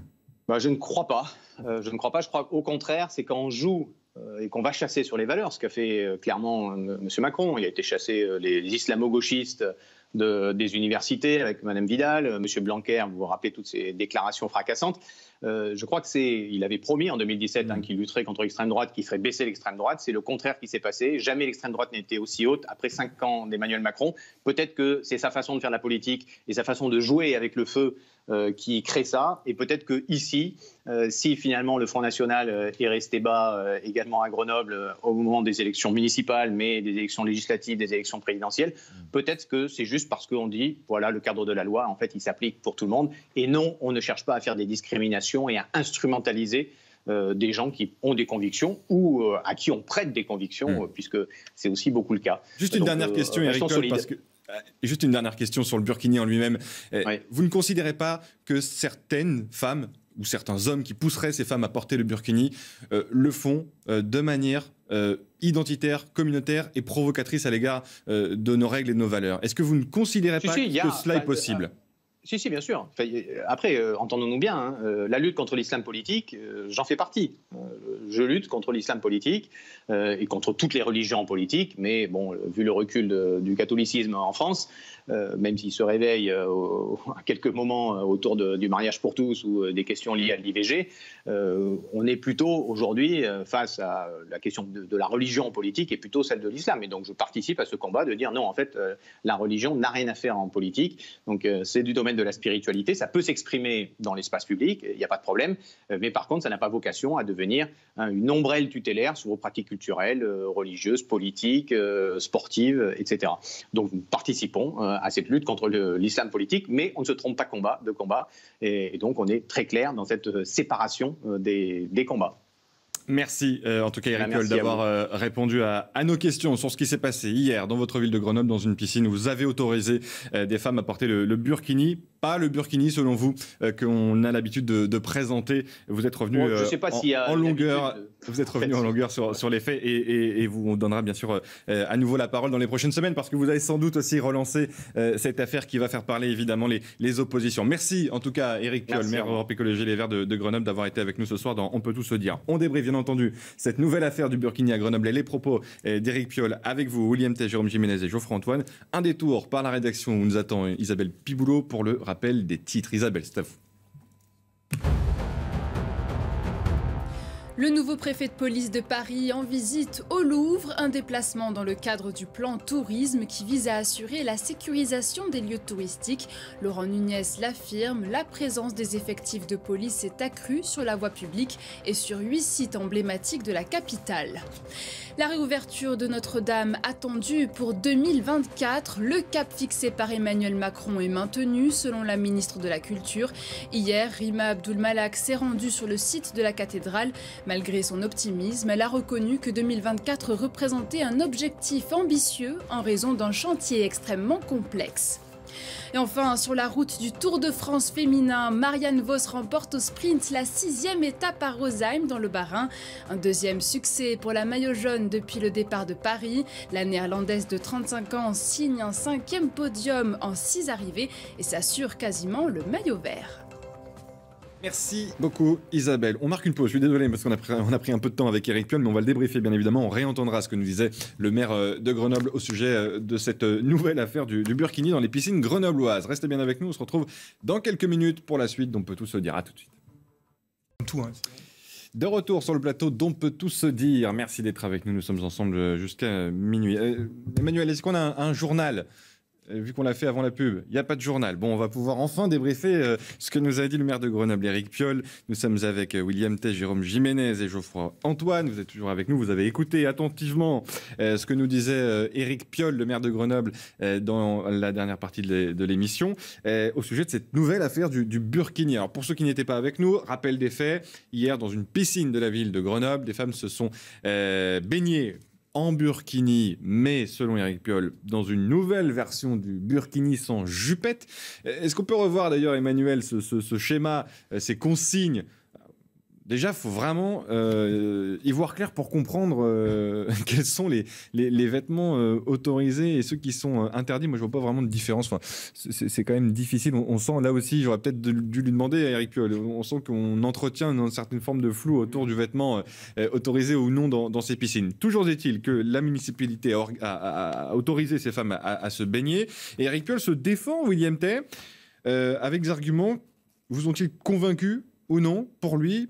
bah, Je ne crois pas. je ne crois pas. Je crois qu'au contraire, c'est quand on joue euh, et qu'on va chasser sur les valeurs, ce qu'a fait euh, clairement euh, M. Macron. Il a été chassé les islamo-gauchistes des universités avec Mme Vidal, M. Blanquer, vous vous rappelez toutes ces déclarations fracassantes. Euh, je crois que c'est, il avait promis en 2017 hein, mm. qu'il lutterait contre l'extrême droite, qu'il ferait baisser l'extrême droite. C'est le contraire qui s'est passé. Jamais l'extrême droite n'était aussi haute après cinq ans d'Emmanuel Macron. Peut-être que c'est sa façon de faire la politique et sa façon de jouer avec le feu euh, qui crée ça. Et peut-être que ici, euh, si finalement le Front National est resté bas également à Grenoble au moment des élections municipales, mais des élections législatives, des élections présidentielles, mm. peut-être que c'est juste parce qu'on dit, voilà, le cadre de la loi, en fait, il s'applique pour tout le monde. Et non, on ne cherche pas à faire des discriminations et à instrumentaliser euh, des gens qui ont des convictions ou euh, à qui on prête des convictions, hmm. euh, puisque c'est aussi beaucoup le cas. Juste une dernière question, Eric, parce que Juste une dernière question sur le Burkini en lui-même. Vous ne considérez pas que certaines femmes ou certains hommes qui pousseraient ces femmes à porter le Burkini le font de manière identitaire, communautaire et provocatrice à l'égard de nos règles et de nos valeurs Est-ce que vous ne considérez pas que cela est possible si, si, bien sûr. Euh, après, euh, entendons-nous bien, hein. euh, la lutte contre l'islam politique, j'en fais partie. je lutte contre l'islam politique et contre toutes les religions politiques, mais bon, vu le recul du catholicisme en France, même s'il se réveille à quelques moments autour du mariage pour tous ou des questions liées à l'IVG, on est plutôt aujourd'hui face à la question de, de, la religion politique et plutôt celle de l'islam. Et donc, je participe à ce combat de dire non, en fait, la religion n'a rien à faire en politique. Donc, c'est du domaine de la spiritualité, ça peut s'exprimer dans l'espace public, il n'y a pas de problème, euh, mais par contre, ça n'a pas vocation à devenir hein, une ombrelle tutélaire sur vos pratiques culturelles, euh, religieuses, politiques, euh, sportives, etc. Donc, nous participons à cette lutte contre l'islam politique, mais on ne se trompe pas combat, de combat, et, donc on est très clair dans cette séparation des combats. Merci euh, en tout cas bah, Eric d'avoir euh, répondu à, nos questions sur ce qui s'est passé hier dans votre ville de Grenoble, dans une piscine où vous avez autorisé euh, des femmes à porter le burkini pas le burkini, selon vous, euh, qu'on a l'habitude de, présenter. Vous êtes revenu euh, en, longueur. Vous êtes revenu en, longueur sur, les faits et, et, vous on donnera bien sûr euh, à nouveau la parole dans les prochaines semaines parce que vous avez sans doute aussi relancé cette affaire qui va faire parler évidemment les, les oppositions. Merci en tout cas Eric Piolle, maire Europe Écologie Les Verts de, Grenoble, d'avoir été avec nous ce soir dans On peut tout se dire. On débriefe bien entendu cette nouvelle affaire du burkini à Grenoble et les propos d'Eric Piolle avec vous, William T, Jérôme Jiménez et Geoffroy Antoine. Un détour par la rédaction où nous attend Isabelle Piboulot pour le rappel des titres. Isabelle, c'est le nouveau préfet de police de Paris en visite au Louvre, un déplacement dans le cadre du plan tourisme qui vise à assurer la sécurisation des lieux touristiques. Laurent Nunez l'affirme, la présence des effectifs de police est accrue sur la voie publique et sur huit sites emblématiques de la capitale. La réouverture de Notre-Dame attendue pour 2024, le cap fixé par Emmanuel Macron est maintenu selon la ministre de la Culture. Hier, Rima Abdulmalak s'est rendue sur le site de la cathédrale Malgré son optimisme, elle a reconnu que 2024 représentait un objectif ambitieux en raison d'un chantier extrêmement complexe. Et enfin, sur la route du Tour de France féminin, Marianne Vos remporte au sprint la sixième étape à Rosheim dans le Bas-Rhin. Un deuxième succès pour la maillot jaune depuis le départ de Paris. La néerlandaise de 35 ans signe un cinquième podium en six arrivées et s'assure quasiment le maillot vert. Merci beaucoup Isabelle. On marque une pause, je suis désolé parce qu'on a, pris, un peu de temps avec Eric Pion, mais on va le débriefer bien évidemment, on réentendra ce que nous disait le maire euh, de Grenoble au sujet euh, de cette euh, nouvelle affaire du, Burkini dans les piscines grenobloises. Restez bien avec nous, on se retrouve dans quelques minutes pour la suite, d'On on peut tout se dire à tout de suite. Hein, de retour sur le plateau dont peut tout se dire. Merci d'être avec nous. Nous sommes ensemble jusqu'à minuit. Emmanuel, est-ce qu'on a un journal euh, vu qu'on l'a fait avant la pub, il n'y a pas de journal. Bon, on va pouvoir enfin débriefer euh, ce que nous a dit le maire de Grenoble, Éric Piolle. Nous sommes avec euh, William T, Jérôme Jiménez et Geoffroy Antoine. Vous êtes toujours avec nous. Vous avez écouté attentivement ce que nous disait Éric Piolle, le maire de Grenoble, dans la dernière partie de l'émission, au sujet de cette nouvelle affaire du, du Burkini. Alors, pour ceux qui n'étaient pas avec nous, rappel des faits. Hier, dans une piscine de la ville de Grenoble, des femmes se sont baignées en burkini, mais selon Eric Piolle, dans une nouvelle version du burkini sans jupette. Euh, est-ce qu'on peut revoir d'ailleurs, Emmanuel, ce, ce, schéma, euh, ces consignes Déjà, il faut vraiment euh, y voir clair pour comprendre euh, quels sont les, vêtements euh, autorisés et ceux qui sont interdits. Moi, je vois pas vraiment de différence. c'est quand même difficile. On, sent là aussi, j'aurais peut-être dû lui demander à Eric Piolle. On sent qu'on entretient une, certaine forme de flou autour du vêtement autorisé ou non dans, ces piscines. Toujours est-il que la municipalité a, autorisé ces femmes à, se baigner. Et Eric Piolle se défend, William Tay, avec des arguments. Vous ont-ils convaincu ou non, pour lui,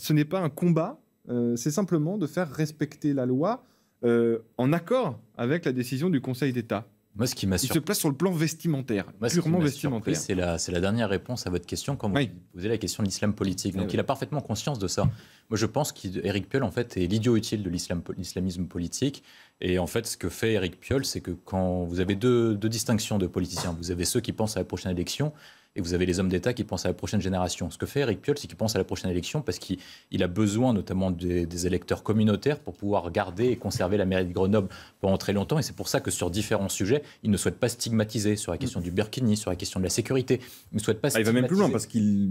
ce n'est pas un combat, euh, c'est simplement de faire respecter la loi euh, en accord avec la décision du Conseil d'État. ce qui Il se place sur le plan vestimentaire, C'est la, dernière réponse à votre question quand vous posez la question de l'islam politique. Eh Donc, il a parfaitement conscience de ça. Moi, je pense qu'Éric Piolle, en fait, est l'idiot utile de l'islamisme politique. Et en fait, ce que fait Éric Piolle, c'est que quand vous avez deux distinctions de politiciens, vous avez ceux qui pensent à la prochaine élection et vous avez les hommes d'État qui pensent à la prochaine génération. Ce que fait Eric Piolle, c'est qu'il pense à la prochaine élection parce qu'il a besoin notamment des, électeurs communautaires pour pouvoir garder et conserver la mairie de Grenoble pendant très longtemps. Et c'est pour ça que sur différents sujets, il ne souhaite pas stigmatiser sur la question mm. du burkini, sur la question de la sécurité. Il ne souhaite pas. stigmatiser. Ah, il va même plus loin parce qu'il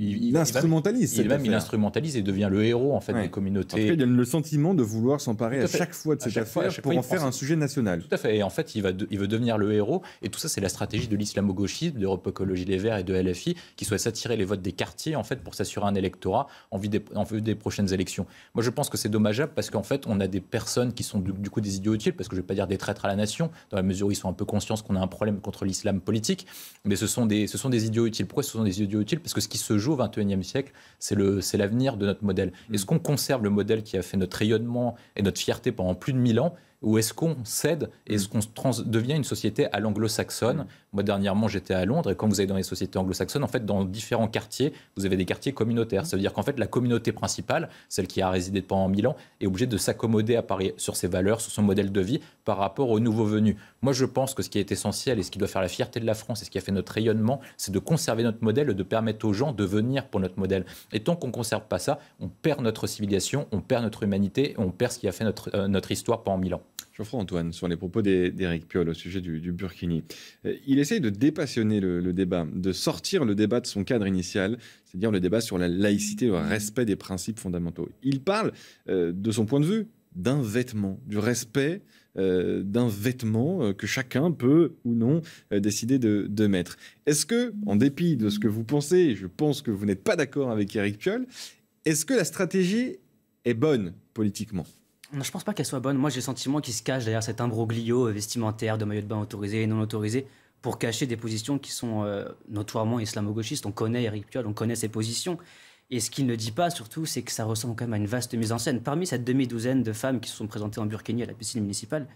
il, il instrumentalise. Il, même, il instrumentalise et devient le héros en fait des communautés. En tout il le sentiment de vouloir s'emparer à, chaque fois de cette affaire pour en faire un sujet national. Tout à fait. Et en fait, il, va il veut devenir le héros. Et tout ça, c'est la stratégie de l'islamo-gauchisme, d'Europe Écologie Les Verts et de LFI, qui souhaite s'attirer les votes des quartiers en fait pour s'assurer un électorat en vue, des, en vue des prochaines élections. Moi, je pense que c'est dommageable parce qu'en fait, on a des personnes qui sont du, coup des idiots utiles, parce que je ne vais pas dire des traîtres à la nation, dans la mesure où ils sont un peu conscients qu'on a un problème contre l'islam politique, mais ce sont des, ce sont des idiots utiles. Pourquoi ce sont des idiots utiles Parce que ce qui se joue au XXIe siècle, c'est l'avenir de notre modèle. Mm. Est-ce qu'on conserve le modèle qui a fait notre rayonnement et notre fierté pendant plus de 1000 ans ou est-ce qu'on cède et est-ce mm. qu'on devient une société à l'anglo-saxonne mm. Moi, dernièrement, j'étais à Londres et quand vous allez dans les sociétés anglo-saxonnes, en fait, dans différents quartiers, vous avez des quartiers communautaires. Mm. Ça veut dire qu'en fait, la communauté principale, celle qui a résidé pendant mille ans, est obligée de s'accommoder à Paris sur ses valeurs, sur son modèle de vie par rapport aux nouveaux venus. Moi, je pense que ce qui est essentiel et ce qui doit faire la fierté de la France et ce qui a fait notre rayonnement, c'est de conserver notre modèle et de permettre aux gens de venir pour notre modèle. Et tant qu'on ne conserve pas ça, on perd notre civilisation, on perd notre humanité, on perd ce qui a fait notre, euh, notre histoire pendant mille ans. Geoffroy Antoine sur les propos d'Éric Piolle au sujet du, Burkini. Euh, il essaye de dépassionner le, débat, de sortir le débat de son cadre initial, c'est-à-dire le débat sur la laïcité, le respect des principes fondamentaux. Il parle, euh, de son point de vue, d'un vêtement, du respect euh, d'un vêtement que chacun peut ou non décider de, mettre. Est-ce que, en dépit de ce que vous pensez, je pense que vous n'êtes pas d'accord avec Éric Piolle, est-ce que la stratégie est bonne politiquement non, je pense pas qu'elle soit bonne. Moi, j'ai le sentiment qu'il se cache derrière cet imbroglio euh, vestimentaire de maillot de bain autorisé et non autorisé pour cacher des positions qui sont euh, notoirement islamo-gauchistes. On connaît Eric Piolle, on connaît ses positions. Et ce qu'il ne dit pas, surtout, c'est que ça ressemble quand même à une vaste mise en scène. Parmi cette demi-douzaine de femmes qui se sont présentées en burkini à la piscine municipale,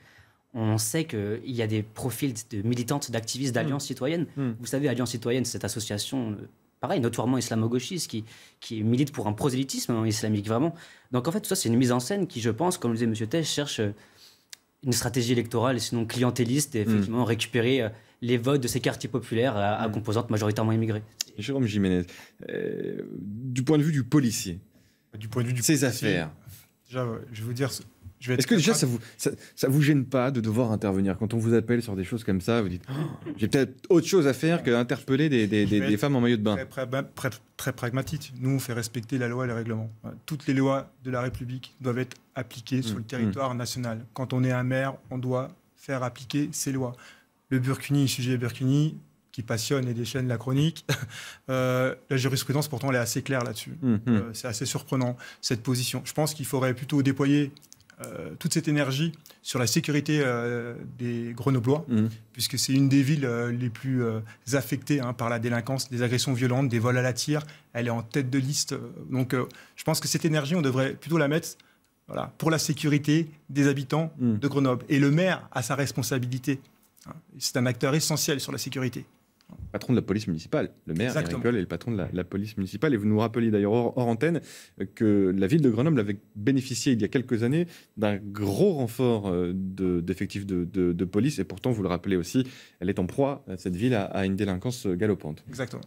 on sait qu'il y a des profils de militantes, d'activistes, d'alliance mmh. citoyenne. Mmh. Vous savez, Alliance citoyenne, cette association euh, pareil, notoirement islamo-gauchiste, qui, milite pour un prosélytisme hein, islamique, vraiment. Donc en fait, tout ça, c'est une mise en scène qui, je pense, comme le disait M. Tesh, cherche euh, une stratégie électorale, sinon clientéliste, et hmm. effectivement récupérer euh, les votes de ces quartiers populaires à, hmm. composantes majoritairement immigrées. Jérôme Jiménez, euh, du point de vue du policier, du point de vue du ces affaires. je vais vous dire, est-ce que déjà, ça vous, ça, vous gêne pas de devoir intervenir Quand on vous appelle sur des choses comme ça, vous dites oh, j'ai peut-être autre chose à faire que d'interpeller des, femmes en maillot de bain. Très, pragmatique. Nous, on fait respecter la loi et les règlements. Toutes les lois de la République doivent être appliquées sur le mmh, mmh. territoire national. Quand on est un maire, on doit faire appliquer ces lois. Le Burkini, le sujet Burkini, qui passionne et déchaîne la chronique. Euh, la jurisprudence, pourtant, elle est assez claire là-dessus. Mmh, euh, c'est assez surprenant, cette position. Je pense qu'il faudrait plutôt déployer euh, toute cette énergie sur la sécurité euh, des Grenoblois, mhm. puisque c'est une des villes euh, les plus affectées hein, par la délinquance, des agressions violentes, des vols à la tire. Elle est en tête de liste. Donc, je pense que cette énergie, on devrait plutôt la mettre pour la sécurité des habitants mhm. de Grenoble. Et le maire a sa responsabilité. Hein. C'est un acteur essentiel sur la sécurité patron de la police municipale, le maire Eric est le patron de la, police municipale. Et vous nous rappelez d'ailleurs hors, antenne que la ville de Grenoble avait bénéficié il y a quelques années d'un gros renfort euh, d'effectifs de, police. Et pourtant, vous le rappelez aussi, elle est en proie, cette ville, à, une délinquance galopante. Exactement.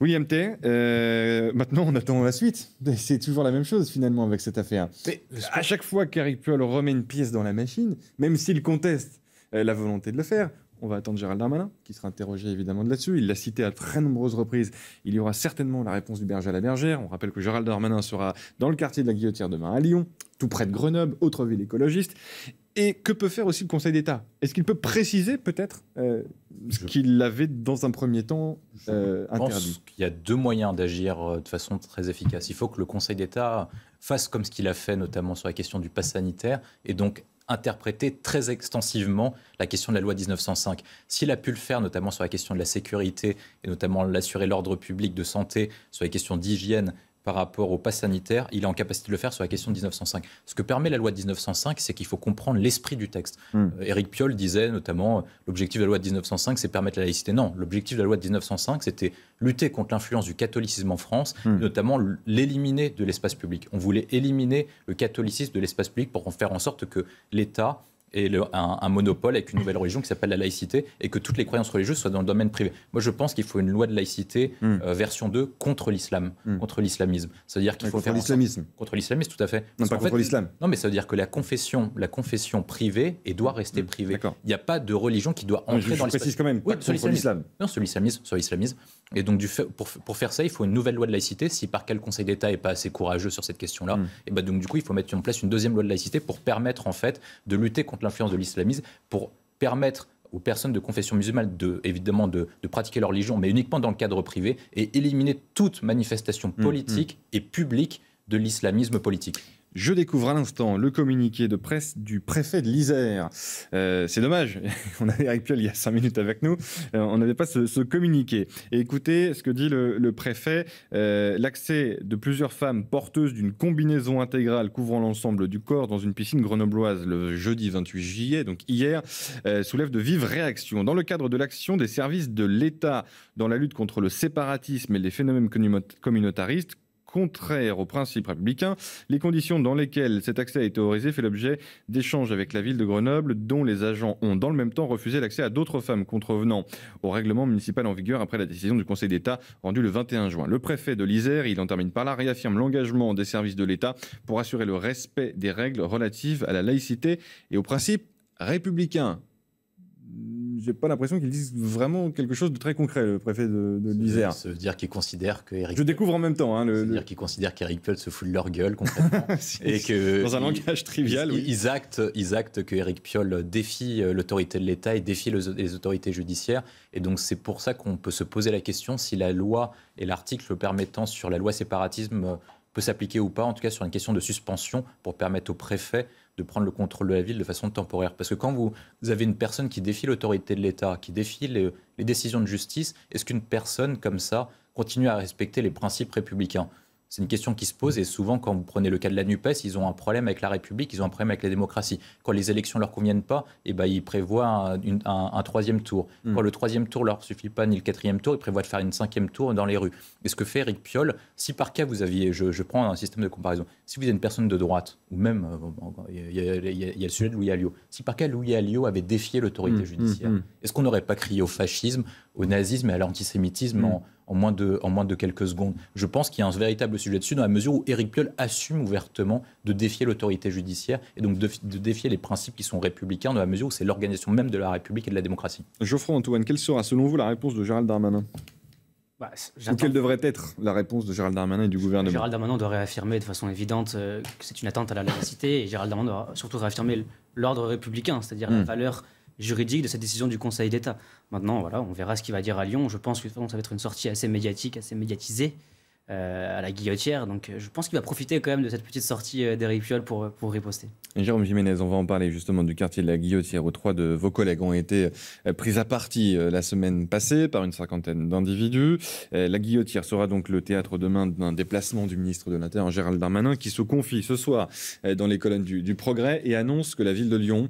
William T, euh, maintenant on attend la suite. C'est toujours la même chose finalement avec cette affaire. à ah, chaque fois qu'Eric Piolle remet une pièce dans la machine, même s'il conteste euh, la volonté de le faire, on va attendre Gérald Darmanin, qui sera interrogé évidemment de là-dessus. Il l'a cité à très nombreuses reprises. Il y aura certainement la réponse du berger à la bergère. On rappelle que Gérald Darmanin sera dans le quartier de la Guillotière demain à Lyon, tout près de Grenoble, autre ville écologiste. Et que peut faire aussi le Conseil d'État Est-ce qu'il peut préciser peut-être euh, ce qu'il avait dans un premier temps euh, interdit Il y a deux moyens d'agir euh, de façon très efficace. Il faut que le Conseil d'État fasse comme ce qu'il a fait notamment sur la question du pass sanitaire et donc interpréter très extensivement la question de la loi 1905. S'il a pu le faire, notamment sur la question de la sécurité et notamment l'assurer l'ordre public de santé, sur les questions d'hygiène par rapport au pass sanitaire, il est en capacité de le faire sur la question de 1905. Ce que permet la loi de 1905, c'est qu'il faut comprendre l'esprit du texte. Hmm. Euh, Éric Piolle disait notamment l'objectif de la loi de 1905, c'est permettre la laïcité. Non, l'objectif de la loi de 1905, c'était lutter contre l'influence du catholicisme en France, hmm. notamment l'éliminer de l'espace public. On voulait éliminer le catholicisme de l'espace public pour en faire en sorte que l'État et un, monopole avec une nouvelle religion qui s'appelle la laïcité et que toutes les croyances religieuses soient dans le domaine privé. Moi, je pense qu'il faut une loi de laïcité mm. euh, version 2 contre l'islam, mm. contre l'islamisme. C'est-à-dire qu'il faut contre faire l'islamisme. Contre l'islamisme, tout à fait. Non, pas contre l'islam. Non, mais ça veut dire que la confession, la confession privée et doit rester mm. privée. Il n'y a pas de religion qui doit entrer je dans précise quand même. oui, sur l'islam. Non, sur l'islamisme, sur l'islamisme. Et donc, du fait, pour, faire ça, il faut une nouvelle loi de laïcité. Si par quel Conseil d'État n'est pas assez courageux sur cette question-là, et ben donc du coup, il faut mettre en place une deuxième loi de laïcité pour permettre en fait de lutter contre l'influence de l'islamisme pour permettre aux personnes de confession musulmane de, évidemment de, pratiquer leur religion, mais uniquement dans le cadre privé, et éliminer toute manifestation mmh, politique mmh. et publique de l'islamisme politique. Je découvre à l'instant le communiqué de presse du préfet de l'Isère. Euh, c'est dommage, on avait Eric Piolle il y a cinq minutes avec nous, euh, on n'avait pas ce, communiqué. écoutez ce que dit le, préfet, euh, l'accès de plusieurs femmes porteuses d'une combinaison intégrale couvrant l'ensemble du corps dans une piscine grenobloise le jeudi 28 juillet, donc hier, soulève de vives réactions. Dans le cadre de l'action des services de l'État dans la lutte contre le séparatisme et les phénomènes communautaristes, contraire aux principes républicains. Les conditions dans lesquelles cet accès a été autorisé fait l'objet d'échanges avec la ville de Grenoble, dont les agents ont dans le même temps refusé l'accès à d'autres femmes contrevenant au règlement municipal en vigueur après la décision du Conseil d'État rendue le 21 juin. Le préfet de l'Isère, il en termine par là, réaffirme l'engagement des services de l'État pour assurer le respect des règles relatives à la laïcité et aux principes républicains j'ai pas l'impression qu'ils disent vraiment quelque chose de très concret, le préfet de, de l'Isère. Ça veut dire qu'ils considèrent que Je découvre en même temps. Hein, dire qu'ils considèrent qu'Eric Piolle se fout de leur gueule concrètement. et que dans un langage trivial. Ils, ils, actent, ils actent que Eric Piolle défie euh, l'autorité de l'État et défie les autorités judiciaires. Et donc c'est pour ça qu'on peut se poser la question si la loi et l'article permettant sur la loi séparatisme euh, peut s'appliquer ou pas, en tout cas sur une question de suspension pour permettre au préfet de prendre le contrôle de la ville de façon temporaire. Parce que quand vous, avez une personne qui défie l'autorité de l'État, qui défie les décisions de justice, est-ce qu'une personne comme ça continue à respecter les principes républicains c'est une question qui se pose et souvent, quand vous prenez le cas de la NUPES, ils ont un problème avec la République, ils ont un problème avec la démocratie. Quand les élections ne leur conviennent pas, eh ben, ils prévoient un, troisième tour. Hmm. Quand le troisième tour ne leur suffit pas, ni le quatrième tour, ils prévoient de faire une cinquième tour dans les rues. Et ce que fait Eric Piolle, si par cas vous aviez, je, prends un système de comparaison, si vous êtes une personne de droite, ou même, il y, a le sujet de Louis Alliot, si par cas Louis Alliot avait défié l'autorité hmm, hmm, judiciaire, est-ce qu'on n'aurait pas crié au fascisme, au nazisme et à l'antisémitisme en en moins de, en moins de quelques secondes. Je pense qu'il y a un véritable sujet dessus dans la mesure où Éric Piolle assume ouvertement de défier l'autorité judiciaire et donc de, défier les principes qui sont républicains dans la mesure où c'est l'organisation même de la République et de la démocratie. Geoffroy Antoine, quelle sera selon vous la réponse de Gérald Darmanin bah, Ou quelle devrait être la réponse de Gérald Darmanin et du gouvernement Gérald Darmanin devrait réaffirmer de façon évidente euh, que c'est une atteinte à la laïcité et Gérald Darmanin doit surtout réaffirmer l'ordre républicain, c'est-à-dire la hmm. valeur juridique de cette décision du Conseil d'État. Maintenant, voilà, on verra ce qu'il va dire à Lyon. Je pense que ça va être une sortie assez médiatique, assez médiatisée. Euh, à la guillotière. Donc euh, je pense qu'il va profiter quand même de cette petite sortie euh, d'Eric Piolle pour, pour riposter. Jérôme Jiménez, on va en parler justement du quartier de la guillotière où trois de vos collègues ont été pris à partie la semaine passée par une cinquantaine d'individus. La guillotière sera donc le théâtre demain d'un déplacement du ministre de l'Intérieur Gérald Darmanin qui se confie ce soir dans les colonnes du, Progrès et annonce que la ville de Lyon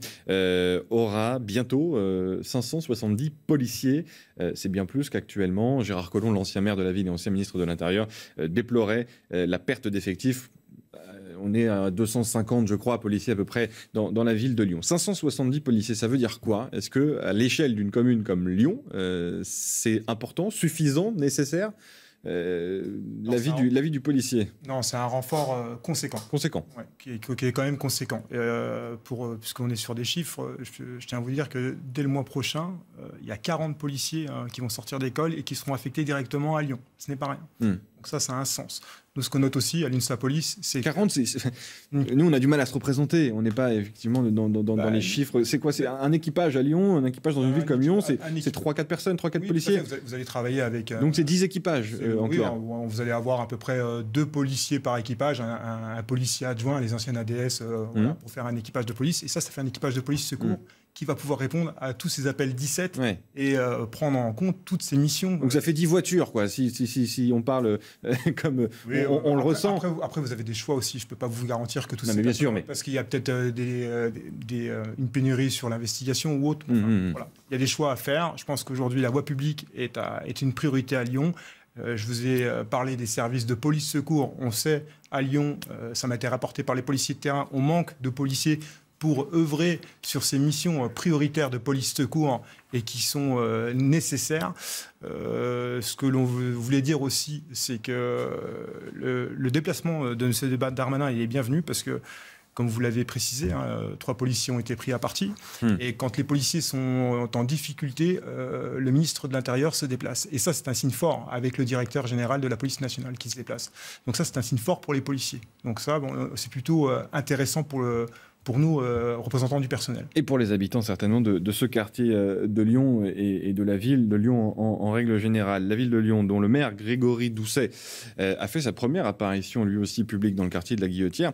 aura bientôt 570 policiers. C'est bien plus qu'actuellement. Gérard Collomb, l'ancien maire de la ville et ancien ministre de l'Intérieur, euh, déplorer euh, la perte d'effectifs euh, on est à 250, je crois, policiers à peu près dans, la ville de Lyon. 570 policiers, ça veut dire quoi Est-ce que à l'échelle d'une commune comme Lyon, c'est important, suffisant, nécessaire la l'avis du, du, policier Non, c'est un renfort conséquent. Conséquent. Ouais, qui, est, quand même conséquent. pour, Puisqu'on est sur des chiffres, je, tiens à vous dire que dès le mois prochain, il y a 40 policiers hein, qui vont sortir d'école et qui seront affectés directement à Lyon. Ce n'est pas rien. Hmm. Donc ça, ça a un sens. Nous, ce qu'on note aussi à l'INSA Police, c'est... 40, nous, on a du mal à se représenter. On n'est pas effectivement dans, bah, les chiffres. C'est quoi C'est un équipage à Lyon, un équipage dans une ville comme Lyon, c'est 3-4 personnes, 3-4 policiers. Vous allez, travailler avec... Euh, Donc c'est 10 équipages, euh, vous allez avoir à peu près 2 euh, deux policiers par équipage, un, policier adjoint, les anciens ADS, mmh. pour faire un équipage de police. Et ça, ça fait un équipage de police secours. Mmh qui va pouvoir répondre à tous ces appels 17 et euh, prendre en compte toutes ces missions. Donc ça fait 10 voitures, quoi, si, on parle euh, comme on, le ressent. Après, vous avez des choix aussi, je ne peux pas vous garantir que tout ça. bien sûr, mais... Parce qu'il y a peut-être euh, des, une pénurie sur l'investigation ou autre. Mhm, mhm. Voilà. Il y a des choix à faire. Je pense qu'aujourd'hui, la voie publique est, est une priorité à Lyon. je vous ai parlé des services de police secours. On sait à Lyon, ça m'a été rapporté par les policiers de terrain, on manque de policiers pour œuvrer sur ces missions euh, prioritaires de police secours et qui sont euh, nécessaires. Euh, ce que l'on voulait dire aussi, c'est que le, déplacement de ce débat d'Armanin, est bienvenu parce que comme vous l'avez précisé, hein, trois policiers ont été pris à partie. Hmm. Et quand les policiers sont en difficulté, le ministre de l'Intérieur se déplace. Et ça, c'est un signe fort avec le directeur général de la police nationale qui se déplace. Donc ça, c'est un signe fort pour les policiers. Donc ça, bon, c'est plutôt intéressant pour le, pour nous, euh, représentants du personnel. Et pour les habitants, certainement, de, ce quartier euh, de Lyon et, de la ville de Lyon en, règle générale. La ville de Lyon, dont le maire Grégory Doucet euh, a fait sa première apparition, lui aussi publique, dans le quartier de la Guillotière.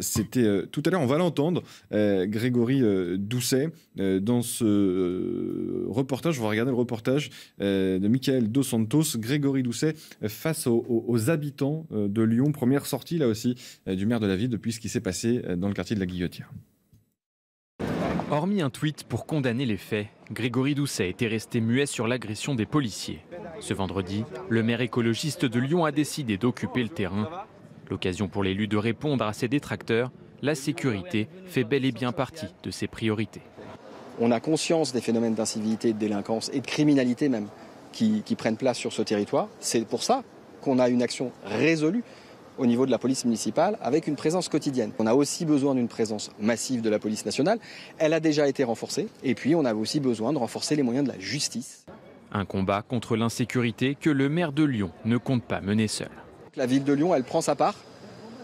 C'était tout à l'heure, on va l'entendre, Grégory Doucet, dans ce reportage, on va regarder le reportage de Michael Dos Santos, Grégory Doucet face aux habitants de Lyon. Première sortie, là aussi, du maire de la ville depuis ce qui s'est passé dans le quartier de la Guillotière. Hormis un tweet pour condamner les faits, Grégory Doucet était resté muet sur l'agression des policiers. Ce vendredi, le maire écologiste de Lyon a décidé d'occuper le terrain. L'occasion pour l'élu de répondre à ses détracteurs, la sécurité fait bel et bien partie de ses priorités. On a conscience des phénomènes d'incivilité, de délinquance et de criminalité même qui, qui prennent place sur ce territoire. C'est pour ça qu'on a une action résolue au niveau de la police municipale avec une présence quotidienne. On a aussi besoin d'une présence massive de la police nationale. Elle a déjà été renforcée. Et puis, on a aussi besoin de renforcer les moyens de la justice. Un combat contre l'insécurité que le maire de Lyon ne compte pas mener seul. La ville de Lyon, elle prend sa part.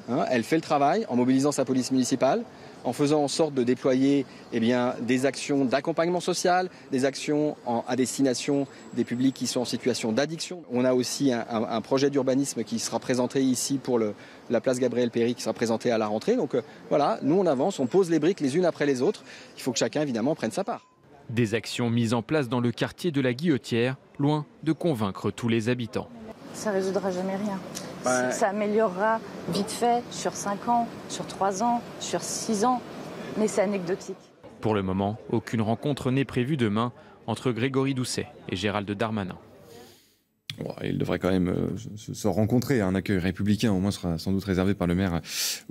Hein, elle fait le travail en mobilisant sa police municipale en faisant en sorte de déployer eh bien, des actions d'accompagnement social, des actions à destination des publics qui sont en situation d'addiction. On a aussi un, projet d'urbanisme qui sera présenté ici pour la place Gabriel Péry qui sera présenté à la rentrée. Donc euh, voilà, nous on avance, on pose les briques les unes après les autres. Il faut que chacun évidemment prenne sa part. Des actions mises en place dans le quartier de la Guillotière, loin de convaincre tous les habitants ça résoudra jamais rien. Bah, ça améliorera vite fait sur 5 ans, sur 3 ans, sur 6 ans, mais c'est anecdotique. Pour le moment, aucune rencontre n'est prévue demain entre Grégory Doucet et Gérald Darmanin il devrait quand même euh, se rencontrer. Hein. Un accueil républicain, au moins, sera sans doute réservé par le maire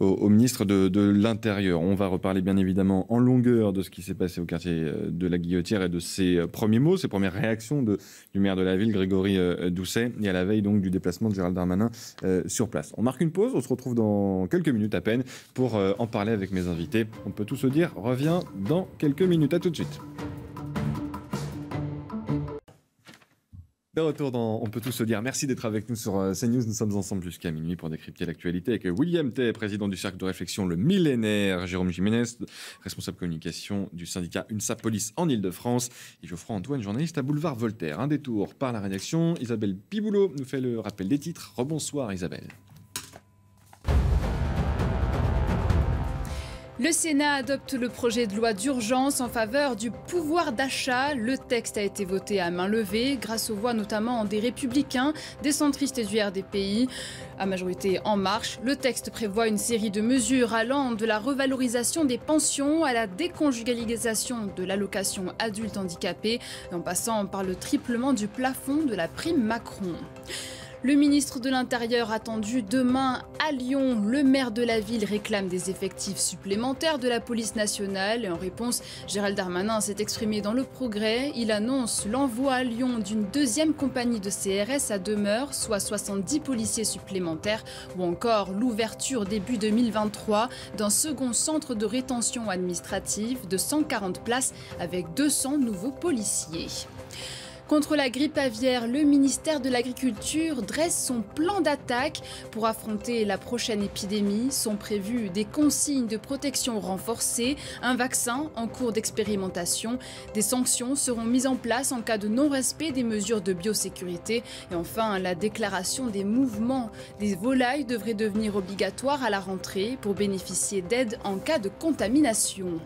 euh, au, ministre de, l'Intérieur. On va reparler, bien évidemment, en longueur de ce qui s'est passé au quartier euh, de la Guillotière et de ses premiers mots, ses premières réactions du maire de la ville, Grégory Doucet, et à la veille donc du déplacement de Gérald Darmanin sur place. On marque une pause, on se retrouve dans quelques minutes à peine pour en parler avec mes invités. On peut tout se dire, reviens dans quelques minutes. À tout de suite. De retour dans On peut tous se dire. Merci d'être avec nous sur euh, CNews. Nous sommes ensemble jusqu'à minuit pour décrypter l'actualité avec euh, William Tay, président du cercle de réflexion Le Millénaire, Jérôme Jiménez, responsable communication du syndicat UNSA Police en Ile-de-France, et Geoffroy Antoine, journaliste à Boulevard Voltaire. Un détour par la rédaction. Isabelle Piboulot nous fait le rappel des titres. Rebonsoir Isabelle. Le Sénat adopte le projet de loi d'urgence en faveur du pouvoir d'achat. Le texte a été voté à main levée grâce aux voix notamment des républicains, des centristes et du RDPI. À majorité en marche, le texte prévoit une série de mesures allant de la revalorisation des pensions à la déconjugalisation de l'allocation adulte handicapé en passant par le triplement du plafond de la prime Macron. Le ministre de l'Intérieur attendu demain à Lyon. Le maire de la ville réclame des effectifs supplémentaires de la police nationale. Et en réponse, Gérald Darmanin s'est exprimé dans Le Progrès. Il annonce l'envoi à Lyon d'une deuxième compagnie de CRS à demeure, soit 70 policiers supplémentaires, ou encore l'ouverture début 2023 d'un second centre de rétention administrative de 140 places avec 200 nouveaux policiers. Contre la grippe aviaire, le ministère de l'Agriculture dresse son plan d'attaque. Pour affronter la prochaine épidémie, sont prévues des consignes de protection renforcées, un vaccin en cours d'expérimentation. Des sanctions seront mises en place en cas de non-respect des mesures de biosécurité. Et enfin, la déclaration des mouvements des volailles devrait devenir obligatoire à la rentrée pour bénéficier d'aide en cas de contamination.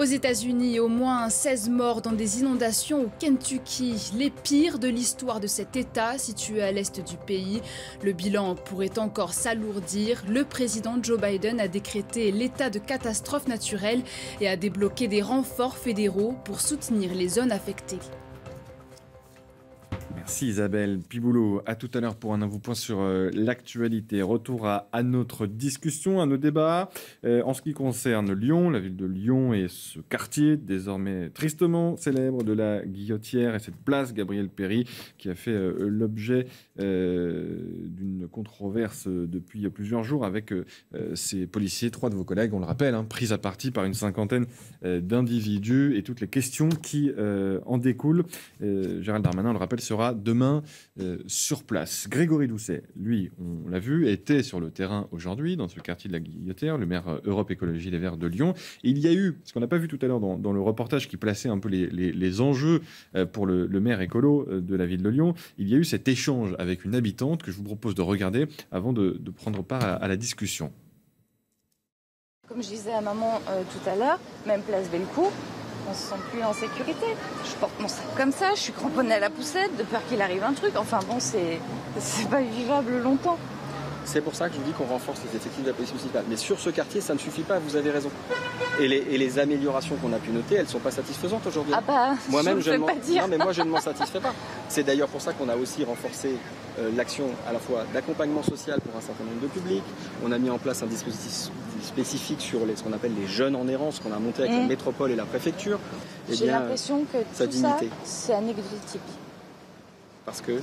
Aux États-Unis, au moins 16 morts dans des inondations au Kentucky, les pires de l'histoire de cet État situé à l'est du pays. Le bilan pourrait encore s'alourdir. Le président Joe Biden a décrété l'état de catastrophe naturelle et a débloqué des renforts fédéraux pour soutenir les zones affectées. Merci Isabelle Piboulot. À tout à l'heure pour un nouveau point sur euh, l'actualité. Retour à, notre discussion, à nos débats. Euh, en ce qui concerne Lyon, la ville de Lyon et ce quartier désormais tristement célèbre de la Guillotière et cette place Gabriel Perry qui a fait euh, l'objet d'une controverse depuis plusieurs jours avec ces policiers, trois de vos collègues, on le rappelle, hein, pris à partie par une cinquantaine d'individus et toutes les questions qui en découlent. Gérald Darmanin, on le rappelle, sera demain euh, sur place. Grégory Doucet, lui, on l'a vu, était sur le terrain aujourd'hui dans ce quartier de la Guillotière, le maire euh, Europe Écologie des Verts de Lyon. il y a eu, ce qu'on n'a pas vu tout à l'heure dans, le reportage qui plaçait un peu les, enjeux euh, pour le, maire écolo de la ville de Lyon, il y a eu cet échange avec une habitante que je vous propose de regarder avant de, prendre part à, la discussion. Comme je disais à maman tout à l'heure, même place Bellecour, on se sent plus en sécurité. Je porte mon sac comme ça, je suis cramponnée à la poussette de peur qu'il arrive un truc. Enfin bon, c'est pas vivable longtemps. C'est pour ça que je vous dis qu'on renforce les effectifs de la police municipale. Mais sur ce quartier, ça ne suffit pas, vous avez raison. Et les, améliorations qu'on a pu noter, elles ne sont pas satisfaisantes aujourd'hui. Ah bah, Moi-même, je, ne moi, je ne m'en satisfais pas. C'est d'ailleurs pour ça qu'on a aussi renforcé euh, l'action à la fois d'accompagnement social pour un certain nombre de publics. On a mis en place un dispositif spécifique sur ce qu'on appelle les jeunes en errance qu'on a monté avec la mmh. métropole et la préfecture. Eh J'ai l'impression que tout ça, c'est anecdotique. Parce que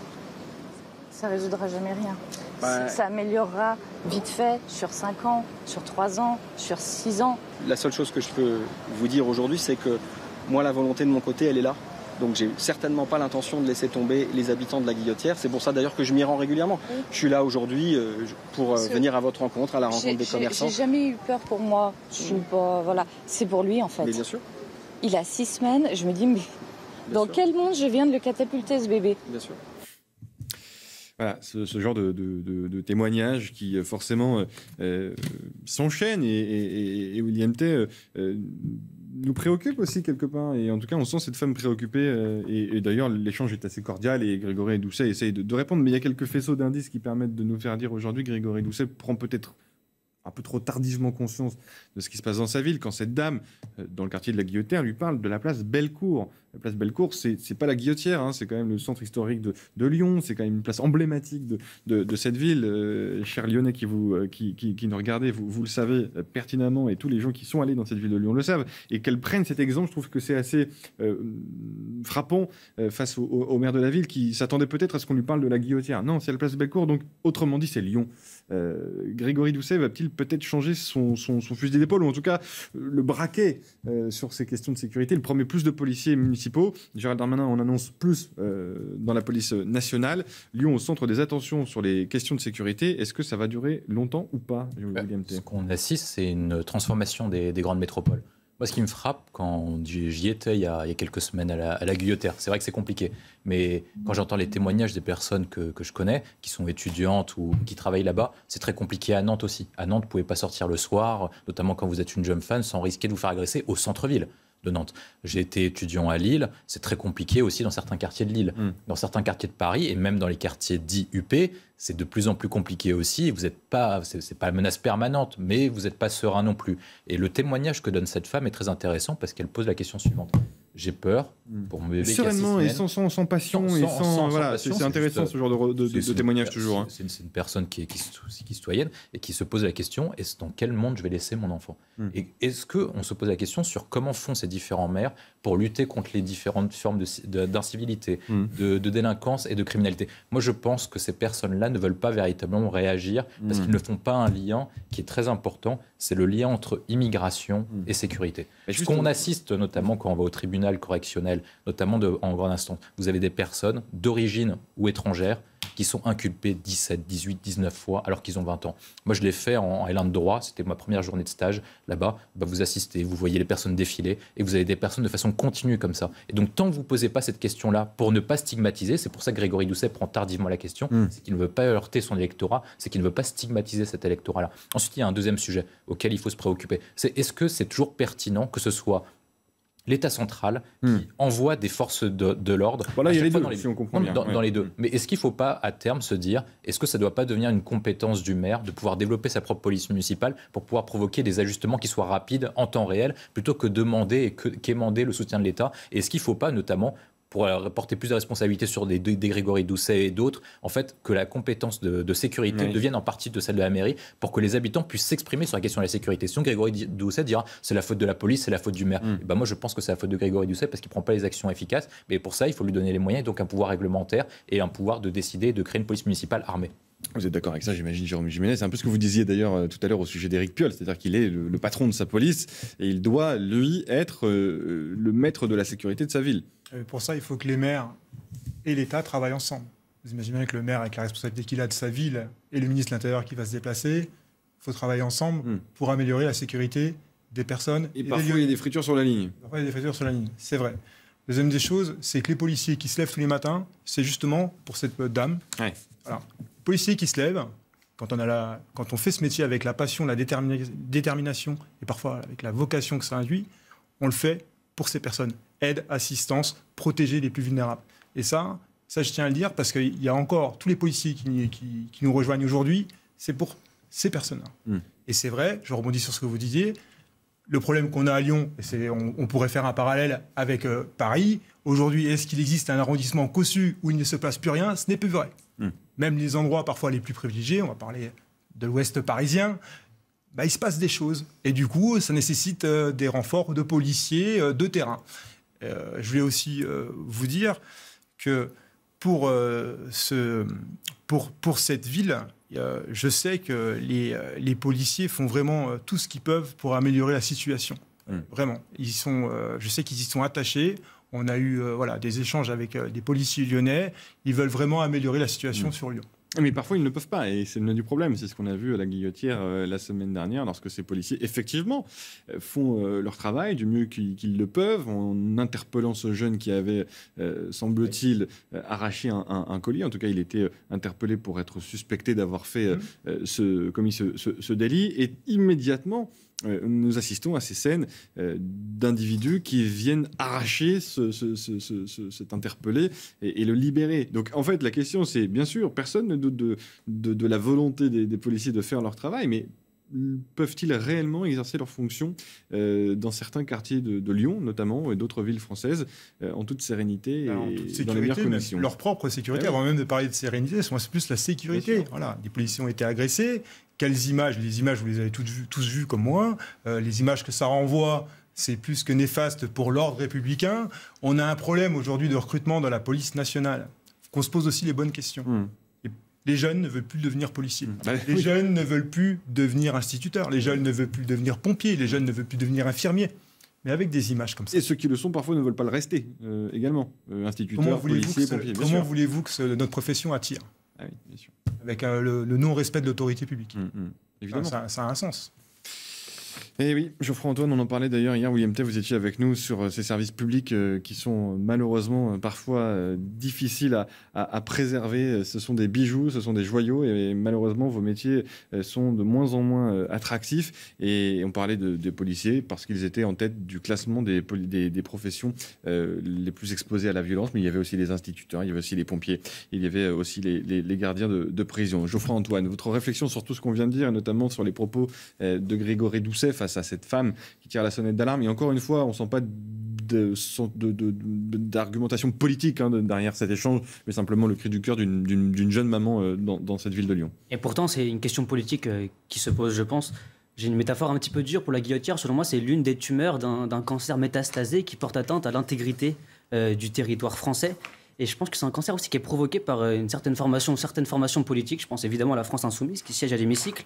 ça résoudra jamais rien. Bah, ça améliorera vite fait sur 5 ans, sur 3 ans, sur 6 ans. La seule chose que je peux vous dire aujourd'hui, c'est que moi, la volonté de mon côté, elle est là. Donc j'ai certainement pas l'intention de laisser tomber les habitants de la Guillotière. C'est pour ça d'ailleurs que je m'y rends régulièrement. Je suis là aujourd'hui euh, pour euh, venir à votre rencontre, à la rencontre des commerçants. J'ai jamais eu peur pour moi. Je suis mm. pas, voilà, c'est pour lui en fait. Mais bien sûr. Il a six semaines. Je me dis mais dans quel monde je viens de le catapulter ce bébé Bien sûr voilà, ce, genre de, témoignages qui euh, forcément euh, euh, s'enchaînent et, William T. nous préoccupe aussi quelque part. Et en tout cas, on sent cette femme préoccupée. et, d'ailleurs, l'échange est assez cordial et Grégory Doucet essaye de, de, répondre. Mais il y a quelques faisceaux d'indices qui permettent de nous faire dire aujourd'hui Grégory Doucet prend peut-être un peu trop tardivement conscience de ce qui se passe dans sa ville quand cette dame, euh, dans le quartier de la Guillotière, lui parle de la place Bellecour. La place Bellecour, c'est, c'est pas la Guillotière, hein, c'est quand même le centre historique de, de, Lyon, c'est quand même une place emblématique de, de, cette ville. Cher euh, chers Lyonnais qui, vous, euh, qui, qui, nous regardez, vous, vous le savez pertinemment et tous les gens qui sont allés dans cette ville de Lyon le savent. Et qu'elle prenne cet exemple, je trouve que c'est assez frappant face au, au, maire de la ville qui s'attendait peut-être à ce qu'on lui parle de la Guillotière. Non, c'est la place Bellecour, donc autrement dit, c'est Lyon. Euh, Grégory Doucet va-t-il peut-être changer son, fusil d'épaule, ou en tout cas euh, le braquet euh, sur ces questions de sécurité Il promet plus de policiers municipaux. Gérald Darmanin en annonce plus dans la police nationale. Lyon au centre des attentions sur les questions de sécurité. Est-ce que ça va durer longtemps ou pas, Ce qu'on assiste, c'est une transformation des grandes métropoles. Moi, ce qui me frappe quand j'y étais il y, a, quelques semaines à la, à c'est vrai que c'est compliqué, mais quand j'entends les témoignages des personnes que, que, je connais, qui sont étudiantes ou qui travaillent là-bas, c'est très compliqué à Nantes aussi. À Nantes, vous ne pouvez pas sortir le soir, notamment quand vous êtes une jeune femme, sans risquer de vous faire agresser au centre-ville de Nantes. J'ai été étudiant à Lille, c'est très compliqué aussi dans certains quartiers de Lille. Hmm. Dans certains quartiers de Paris et même dans les quartiers dits UP, c'est de plus en plus compliqué aussi. Vous n'êtes pas, c'est pas une menace permanente, mais vous n'êtes pas serein non plus. Et le témoignage que donne cette femme est très intéressant parce qu'elle pose la question suivante. J'ai peur, Mm. pour mon bébé. Sereinement et sans, passion. et sans, voilà, c'est intéressant ce genre de, témoignage toujours. Hein. C'est une, personne qui est, citoyenne et qui se pose la question est-ce dans quel monde je vais laisser mon enfant mm. Et est-ce qu'on se pose la question sur comment font ces différents maires pour lutter contre les différentes formes d'incivilité, mm. de, délinquance et de criminalité Moi, je pense que ces personnes-là ne veulent pas véritablement réagir parce qu'ils ne font pas un lien qui est très important c'est le lien entre immigration et sécurité. Ce qu'on assiste notamment quand on va au tribunal correctionnel notamment de, en grand instance. Vous avez des personnes d'origine ou étrangère qui sont inculpées 17, 18, 19 fois alors qu'ils ont 20 ans. Moi, je l'ai fait en l de droit, c'était ma première journée de stage là-bas. Bah, vous assistez, vous voyez les personnes défiler et vous avez des personnes de façon continue comme ça. Et donc, tant que vous ne posez pas cette question-là pour ne pas stigmatiser, c'est pour ça que Grégory Doucet prend tardivement la question, hmm. c'est qu'il ne veut pas heurter son électorat, c'est qu'il ne veut pas stigmatiser cet électorat-là. Ensuite, il y a un deuxième sujet auquel il faut se préoccuper. C'est est-ce que c'est toujours pertinent que ce soit l'État central qui hmm. envoie des forces de, l'ordre. Voilà, il y a les deux, dans les... dans, les deux. Hmm. Mais est-ce qu'il ne faut pas, à terme, se dire, est-ce que ça ne doit pas devenir une compétence du maire de pouvoir développer sa propre police municipale pour pouvoir provoquer des ajustements qui soient rapides, en temps réel, plutôt que demander et qu'émander le soutien de l'État Est-ce qu'il ne faut pas, notamment, pour euh, porter plus de responsabilités sur des, des Grégory Doucet et d'autres, en fait, que la compétence de, sécurité devienne en partie de celle de la mairie pour que les habitants puissent s'exprimer sur la question de la sécurité. Sinon, Grégory Doucet dira c'est la faute de la police, c'est la faute du maire. Bah moi, je pense que c'est la faute de Grégory Doucet parce qu'il ne prend pas les actions efficaces. Mais pour ça, il faut lui donner les moyens, donc un pouvoir réglementaire et un pouvoir de décider de créer une police municipale armée. Vous êtes d'accord avec ça, j'imagine, Jérôme Jiménez. C'est un peu ce que vous disiez d'ailleurs euh, tout à l'heure au sujet d'Éric Piolle, c'est-à-dire qu'il est, le, patron de sa police et il doit, lui, être euh, le maître de la sécurité de sa ville pour ça, il faut que les maires et l'État travaillent ensemble. Vous imaginez que le maire, avec la responsabilité qu'il a de sa ville, et le ministre de l'Intérieur qui va se déplacer, il faut travailler ensemble hmm. pour améliorer la sécurité des personnes. Et, parfois, il y a des fritures sur la ligne. Parfois, il y a des fritures sur la ligne, c'est vrai. Deuxième des choses, c'est que les policiers qui se lèvent tous les matins, c'est justement pour cette dame. Ouais. policiers qui se lèvent, quand on, fait ce métier avec la passion, la détermination et parfois avec la vocation que ça induit, on le fait pour ces personnes. Aide, assistance, protéger les plus vulnérables. Et ça, ça je tiens à le dire parce qu'il y a encore tous les policiers qui, nous rejoignent aujourd'hui, c'est pour ces personnes-là. Hmm. Et c'est vrai, je rebondis sur ce que vous disiez, le problème qu'on a à Lyon, et on, on, pourrait faire un parallèle avec euh, Paris, aujourd'hui, est-ce qu'il existe un arrondissement cossu où il ne se passe plus rien Ce n'est plus vrai. Hmm. Même les endroits parfois les plus privilégiés, on va parler de l'ouest parisien, bah, il se passe des choses. Et du coup, ça nécessite euh, des renforts de policiers, euh, de terrain. Euh, je voulais aussi vous dire que pour, ce, pour, pour cette ville, je sais que les, les, policiers font vraiment tout ce qu'ils peuvent pour améliorer la situation. Mmh. Vraiment. Ils sont, je sais qu'ils y sont attachés. On a eu voilà, des échanges avec des policiers lyonnais. Ils veulent vraiment améliorer la situation mmh. sur Lyon. Mais parfois, ils ne peuvent pas, et c'est le du problème. C'est ce qu'on a vu à la guillotière euh, la semaine dernière, lorsque ces policiers, effectivement, euh, font euh, leur travail du mieux qu'ils le peuvent, en interpellant ce jeune qui avait, semble-t-il, arraché un, colis. En tout cas, il était interpellé pour être suspecté d'avoir fait mmh. ce, commis ce, ce, délit, et immédiatement, euh, nous assistons à ces scènes euh, d'individus qui viennent arracher cet interpellé et, le libérer. Donc en fait, la question c'est, bien sûr, personne ne doute de, la volonté des, policiers de faire leur travail, mais peuvent-ils réellement exercer leurs fonctions euh, dans certains quartiers de, Lyon, notamment, et d'autres villes françaises, en toute sérénité et en toute sécurité, dans les meilleures conditions Leur propre sécurité, ah avant même de parler de sérénité, c'est plus la sécurité. Voilà, des policiers ont été agressés, quelles images Les images, vous les avez toutes vues, tous vues comme moi. Euh, les images que ça renvoie, c'est plus que néfaste pour l'ordre républicain. On a un problème aujourd'hui de recrutement dans la police nationale. Qu'on se pose aussi les bonnes questions. Hmm. Les jeunes ne veulent plus devenir policiers. Hmm. Bah, les jeunes ne veulent plus devenir instituteurs. Les jeunes ne veulent plus devenir pompiers. Les jeunes ne veulent plus devenir infirmiers. Mais avec des images comme ça. Et ceux qui le sont parfois ne veulent pas le rester euh, également. Euh, instituteurs, comment voulez-vous que, comment voulez que notre profession attire ah oui, bien sûr avec euh, le, non-respect de l'autorité publique. Mm, mm. Évidemment. ça, a un sens. Et eh oui, Geoffroy-Antoine, on en parlait d'ailleurs hier, William T, vous étiez avec nous sur euh, ces services publics euh, qui sont euh, malheureusement parfois difficiles à, préserver. Ce sont des bijoux, ce sont des joyaux, et malheureusement, vos métiers sont de moins en moins attractifs. Et on parlait des policiers parce qu'ils étaient en tête du classement des, professions les plus exposées à la violence, mais il y avait aussi les instituteurs, il y avait aussi les pompiers, il y avait aussi les, gardiens de, prison. Geoffroy-Antoine, votre réflexion sur tout ce qu'on vient de dire, et notamment sur les propos de Grégory Doucet à cette femme qui tire la sonnette d'alarme. Et encore une fois, on sent pas d'argumentation de, de, politique hein, derrière cet échange, mais simplement le cri du cœur d'une jeune maman euh, dans, cette ville de Lyon. Et pourtant, c'est une question politique euh, qui se pose, je pense. J'ai une métaphore un petit peu dure pour la guillotière. Selon moi, c'est l'une des tumeurs d'un cancer métastasé qui porte atteinte à l'intégrité euh, du territoire français. Et je pense que c'est un cancer aussi qui est provoqué par une certaine formation, certaines formations politiques. Je pense évidemment à la France insoumise qui siège à l'hémicycle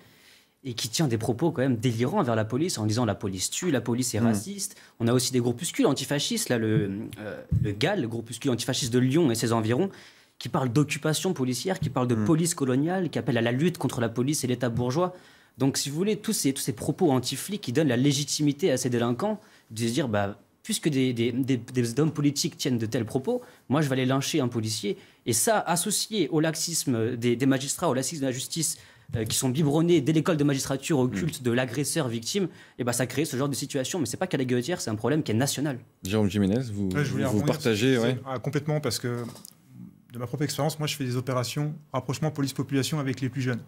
et qui tient des propos quand même délirants vers la police en disant la police tue, la police est mm. raciste. On a aussi des groupuscules antifascistes, là, le, mm. euh, le GAL, le groupuscule antifasciste de Lyon et ses environs, qui parle d'occupation policière, qui parle de mm. police coloniale, qui appelle à la lutte contre la police et l'État bourgeois. Donc, si vous voulez, tous ces, tous ces propos antiflics qui donnent la légitimité à ces délinquants de se dire, bah, puisque des, des, des, hommes politiques tiennent de tels propos, moi je vais aller lyncher un policier. Et ça, associé au laxisme des, magistrats, au laxisme de la justice, euh, qui sont biberonnés dès l'école de magistrature au culte de l'agresseur victime, et eh ben ça crée ce genre de situation. Mais c'est pas qu'à la guillotière, c'est un problème qui est national. Jérôme Jiménez, vous, vous partagez ah, complètement parce que de ma propre expérience, moi je fais des opérations rapprochement police-population avec les plus jeunes.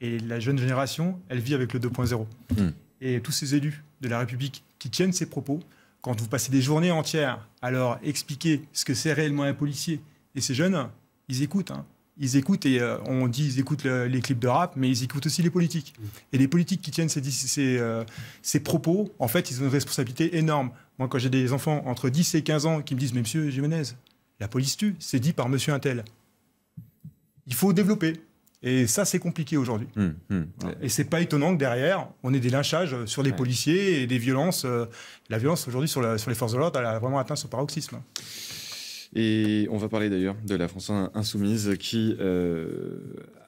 Et la jeune génération, elle vit avec le 2.0. Hmm. Et tous ces élus de la République qui tiennent ces propos, quand vous passez des journées entières à leur expliquer ce que c'est réellement un policier, et ces jeunes, ils écoutent. Hein ils écoutent, et euh, on dit ils écoutent les clips de rap, mais ils écoutent aussi les politiques. Et les politiques qui tiennent ces, euh, propos, en fait, ils ont une responsabilité énorme. Moi, quand j'ai des enfants entre 10 et 15 ans qui me disent, mais monsieur Jiménez, la police tue, c'est dit par monsieur tel. » Il faut développer. Et ça, c'est compliqué aujourd'hui. Et hum, ce hum. Et c'est pas étonnant que derrière, on ait des lynchages sur les policiers et des violences. Euh, la violence aujourd'hui sur, sur, les forces de l'ordre, elle a vraiment atteint son paroxysme. Et on va parler d'ailleurs de la France insoumise qui euh,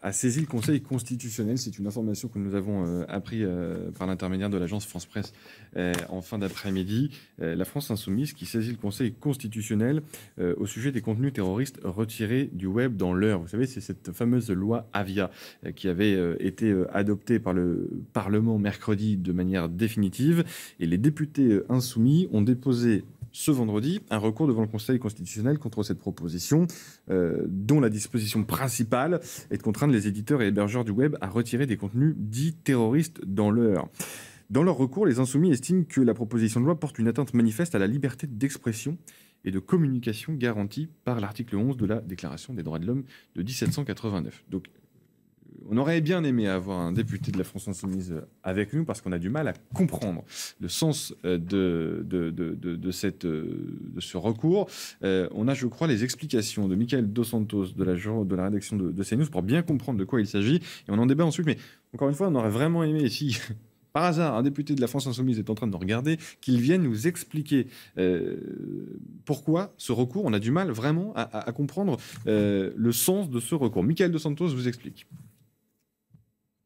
a saisi le Conseil constitutionnel. C'est une information que nous avons apprise euh, appris euh, par l'intermédiaire de l'agence France Presse en fin d'après-midi. la France insoumise qui saisit le Conseil constitutionnel au sujet des contenus terroristes retirés du web dans l'heure. Vous savez, c'est cette fameuse loi Avia qui avait été adoptée par le Parlement mercredi de manière définitive. Et les députés insoumis ont déposé ce vendredi un recours devant le Conseil constitutionnel contre cette proposition, euh, dont la disposition principale est de contraindre les éditeurs et hébergeurs du web à retirer des contenus dits terroristes dans l'heure. Dans leur recours, les insoumis estiment que la proposition de loi porte une atteinte manifeste à la liberté d'expression et de communication garantie par l'article 11 de la Déclaration des droits de l'homme de 1789. Donc on aurait bien aimé avoir un député de la France Insoumise euh, avec nous parce qu'on a du mal à comprendre le sens euh, de, de, de, de euh, ce recours. on a, je crois, les explications de Michael Dos Santos de la, de la rédaction de, de CNews pour bien comprendre de quoi il s'agit. Et on en débat ensuite. Mais encore une fois, on aurait vraiment aimé, si par hasard, un député de la France Insoumise est en train de regarder, qu'il vienne nous expliquer pourquoi ce recours, on a du mal vraiment à, comprendre le sens de ce recours. Michael Dos Santos vous explique.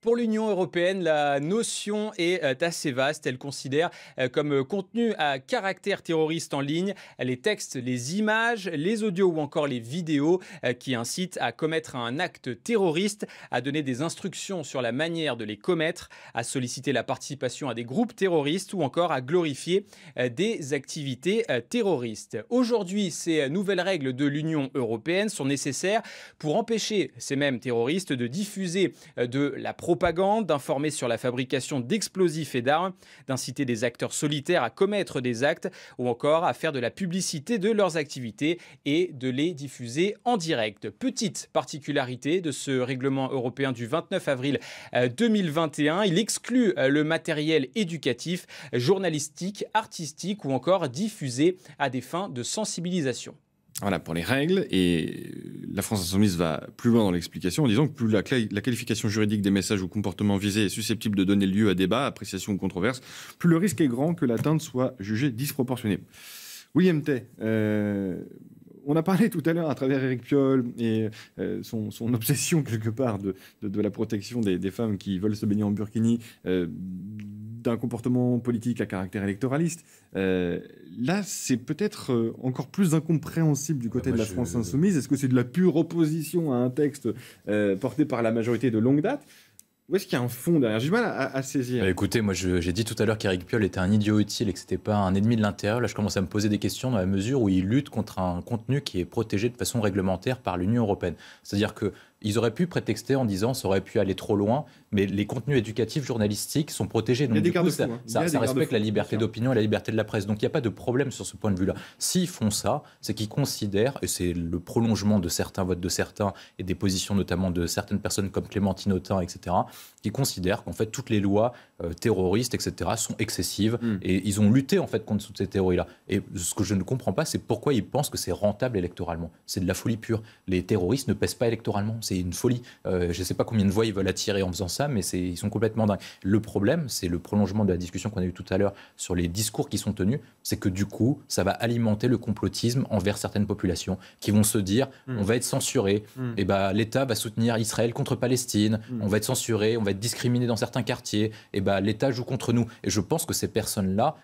Pour l'Union européenne, la notion est euh, assez vaste. Elle considère euh, comme euh, contenu à caractère terroriste en ligne les textes, les images, les audios ou encore les vidéos qui incitent à commettre un acte terroriste, à donner des instructions sur la manière de les commettre, à solliciter la participation à des groupes terroristes ou encore à glorifier des activités terroristes. Aujourd'hui, ces nouvelles règles de l'Union européenne sont nécessaires pour empêcher ces mêmes terroristes de diffuser de la propagande propagande, d'informer sur la fabrication d'explosifs et d'armes, d'inciter des acteurs solitaires à commettre des actes ou encore à faire de la publicité de leurs activités et de les diffuser en direct. Petite particularité de ce règlement européen du 29 avril 2021, euh, il exclut euh, le matériel éducatif, journalistique, artistique ou encore diffusé à des fins de sensibilisation voilà, pour les règles. Et la France Insoumise va plus loin dans l'explication en disant que plus la, qualification juridique des messages ou comportements visés est susceptible de donner lieu à débat, appréciation ou controverse, plus le risque est grand que l'atteinte soit jugée disproportionnée. William Tay, euh, on a parlé tout à l'heure à travers Eric Piolle et euh, son, obsession quelque part de, la protection des, femmes qui veulent se baigner en burkini. Euh, d'un comportement politique à caractère électoraliste. Euh, là, c'est peut-être euh, encore plus incompréhensible du côté ah, de la France insoumise. Est-ce que c'est de la pure opposition à un texte euh, porté par la majorité de longue date où est-ce qu'il y a un fond derrière J'ai du mal à, saisir. Bah, écoutez, moi j'ai dit tout à l'heure qu'Éric Piolle était un idiot utile et que c'était pas un ennemi de l'intérieur. Là, je commence à me poser des questions dans la mesure où il lutte contre un contenu qui est protégé de façon réglementaire par l'Union européenne. C'est-à-dire que ils auraient pu prétexter en disant ça aurait pu aller trop loin, mais les contenus éducatifs journalistiques sont protégés. Donc, ça, hein. respecte la liberté d'opinion et la liberté de la presse. Donc, il n'y a pas de problème sur ce point de vue-là. S'ils font ça, c'est qu'ils considèrent, et c'est le prolongement de certains votes de certains et des positions notamment de certaines personnes comme Clémentine Autain, etc., qui considèrent qu'en fait, toutes les lois euh, terroristes, etc., sont excessives. Hmm. Et ils ont lutté, en fait, contre toutes ces théories-là. Et ce que je ne comprends pas, c'est pourquoi ils pensent que c'est rentable électoralement. C'est de la folie pure. Les terroristes ne pèsent pas électoralement c'est une folie. Euh, je ne sais pas combien de voix ils veulent attirer en faisant ça, mais ils sont complètement dingues. Le problème, c'est le prolongement de la discussion qu'on a eue tout à l'heure sur les discours qui sont tenus, c'est que du coup, ça va alimenter le complotisme envers certaines populations qui vont se dire hmm. on va être censuré, hmm. et eh ben, l'État va soutenir Israël contre Palestine, hmm. on va être censuré, on va être discriminé dans certains quartiers, et eh bah, ben, l'État joue contre nous. Et je pense que ces personnes-là,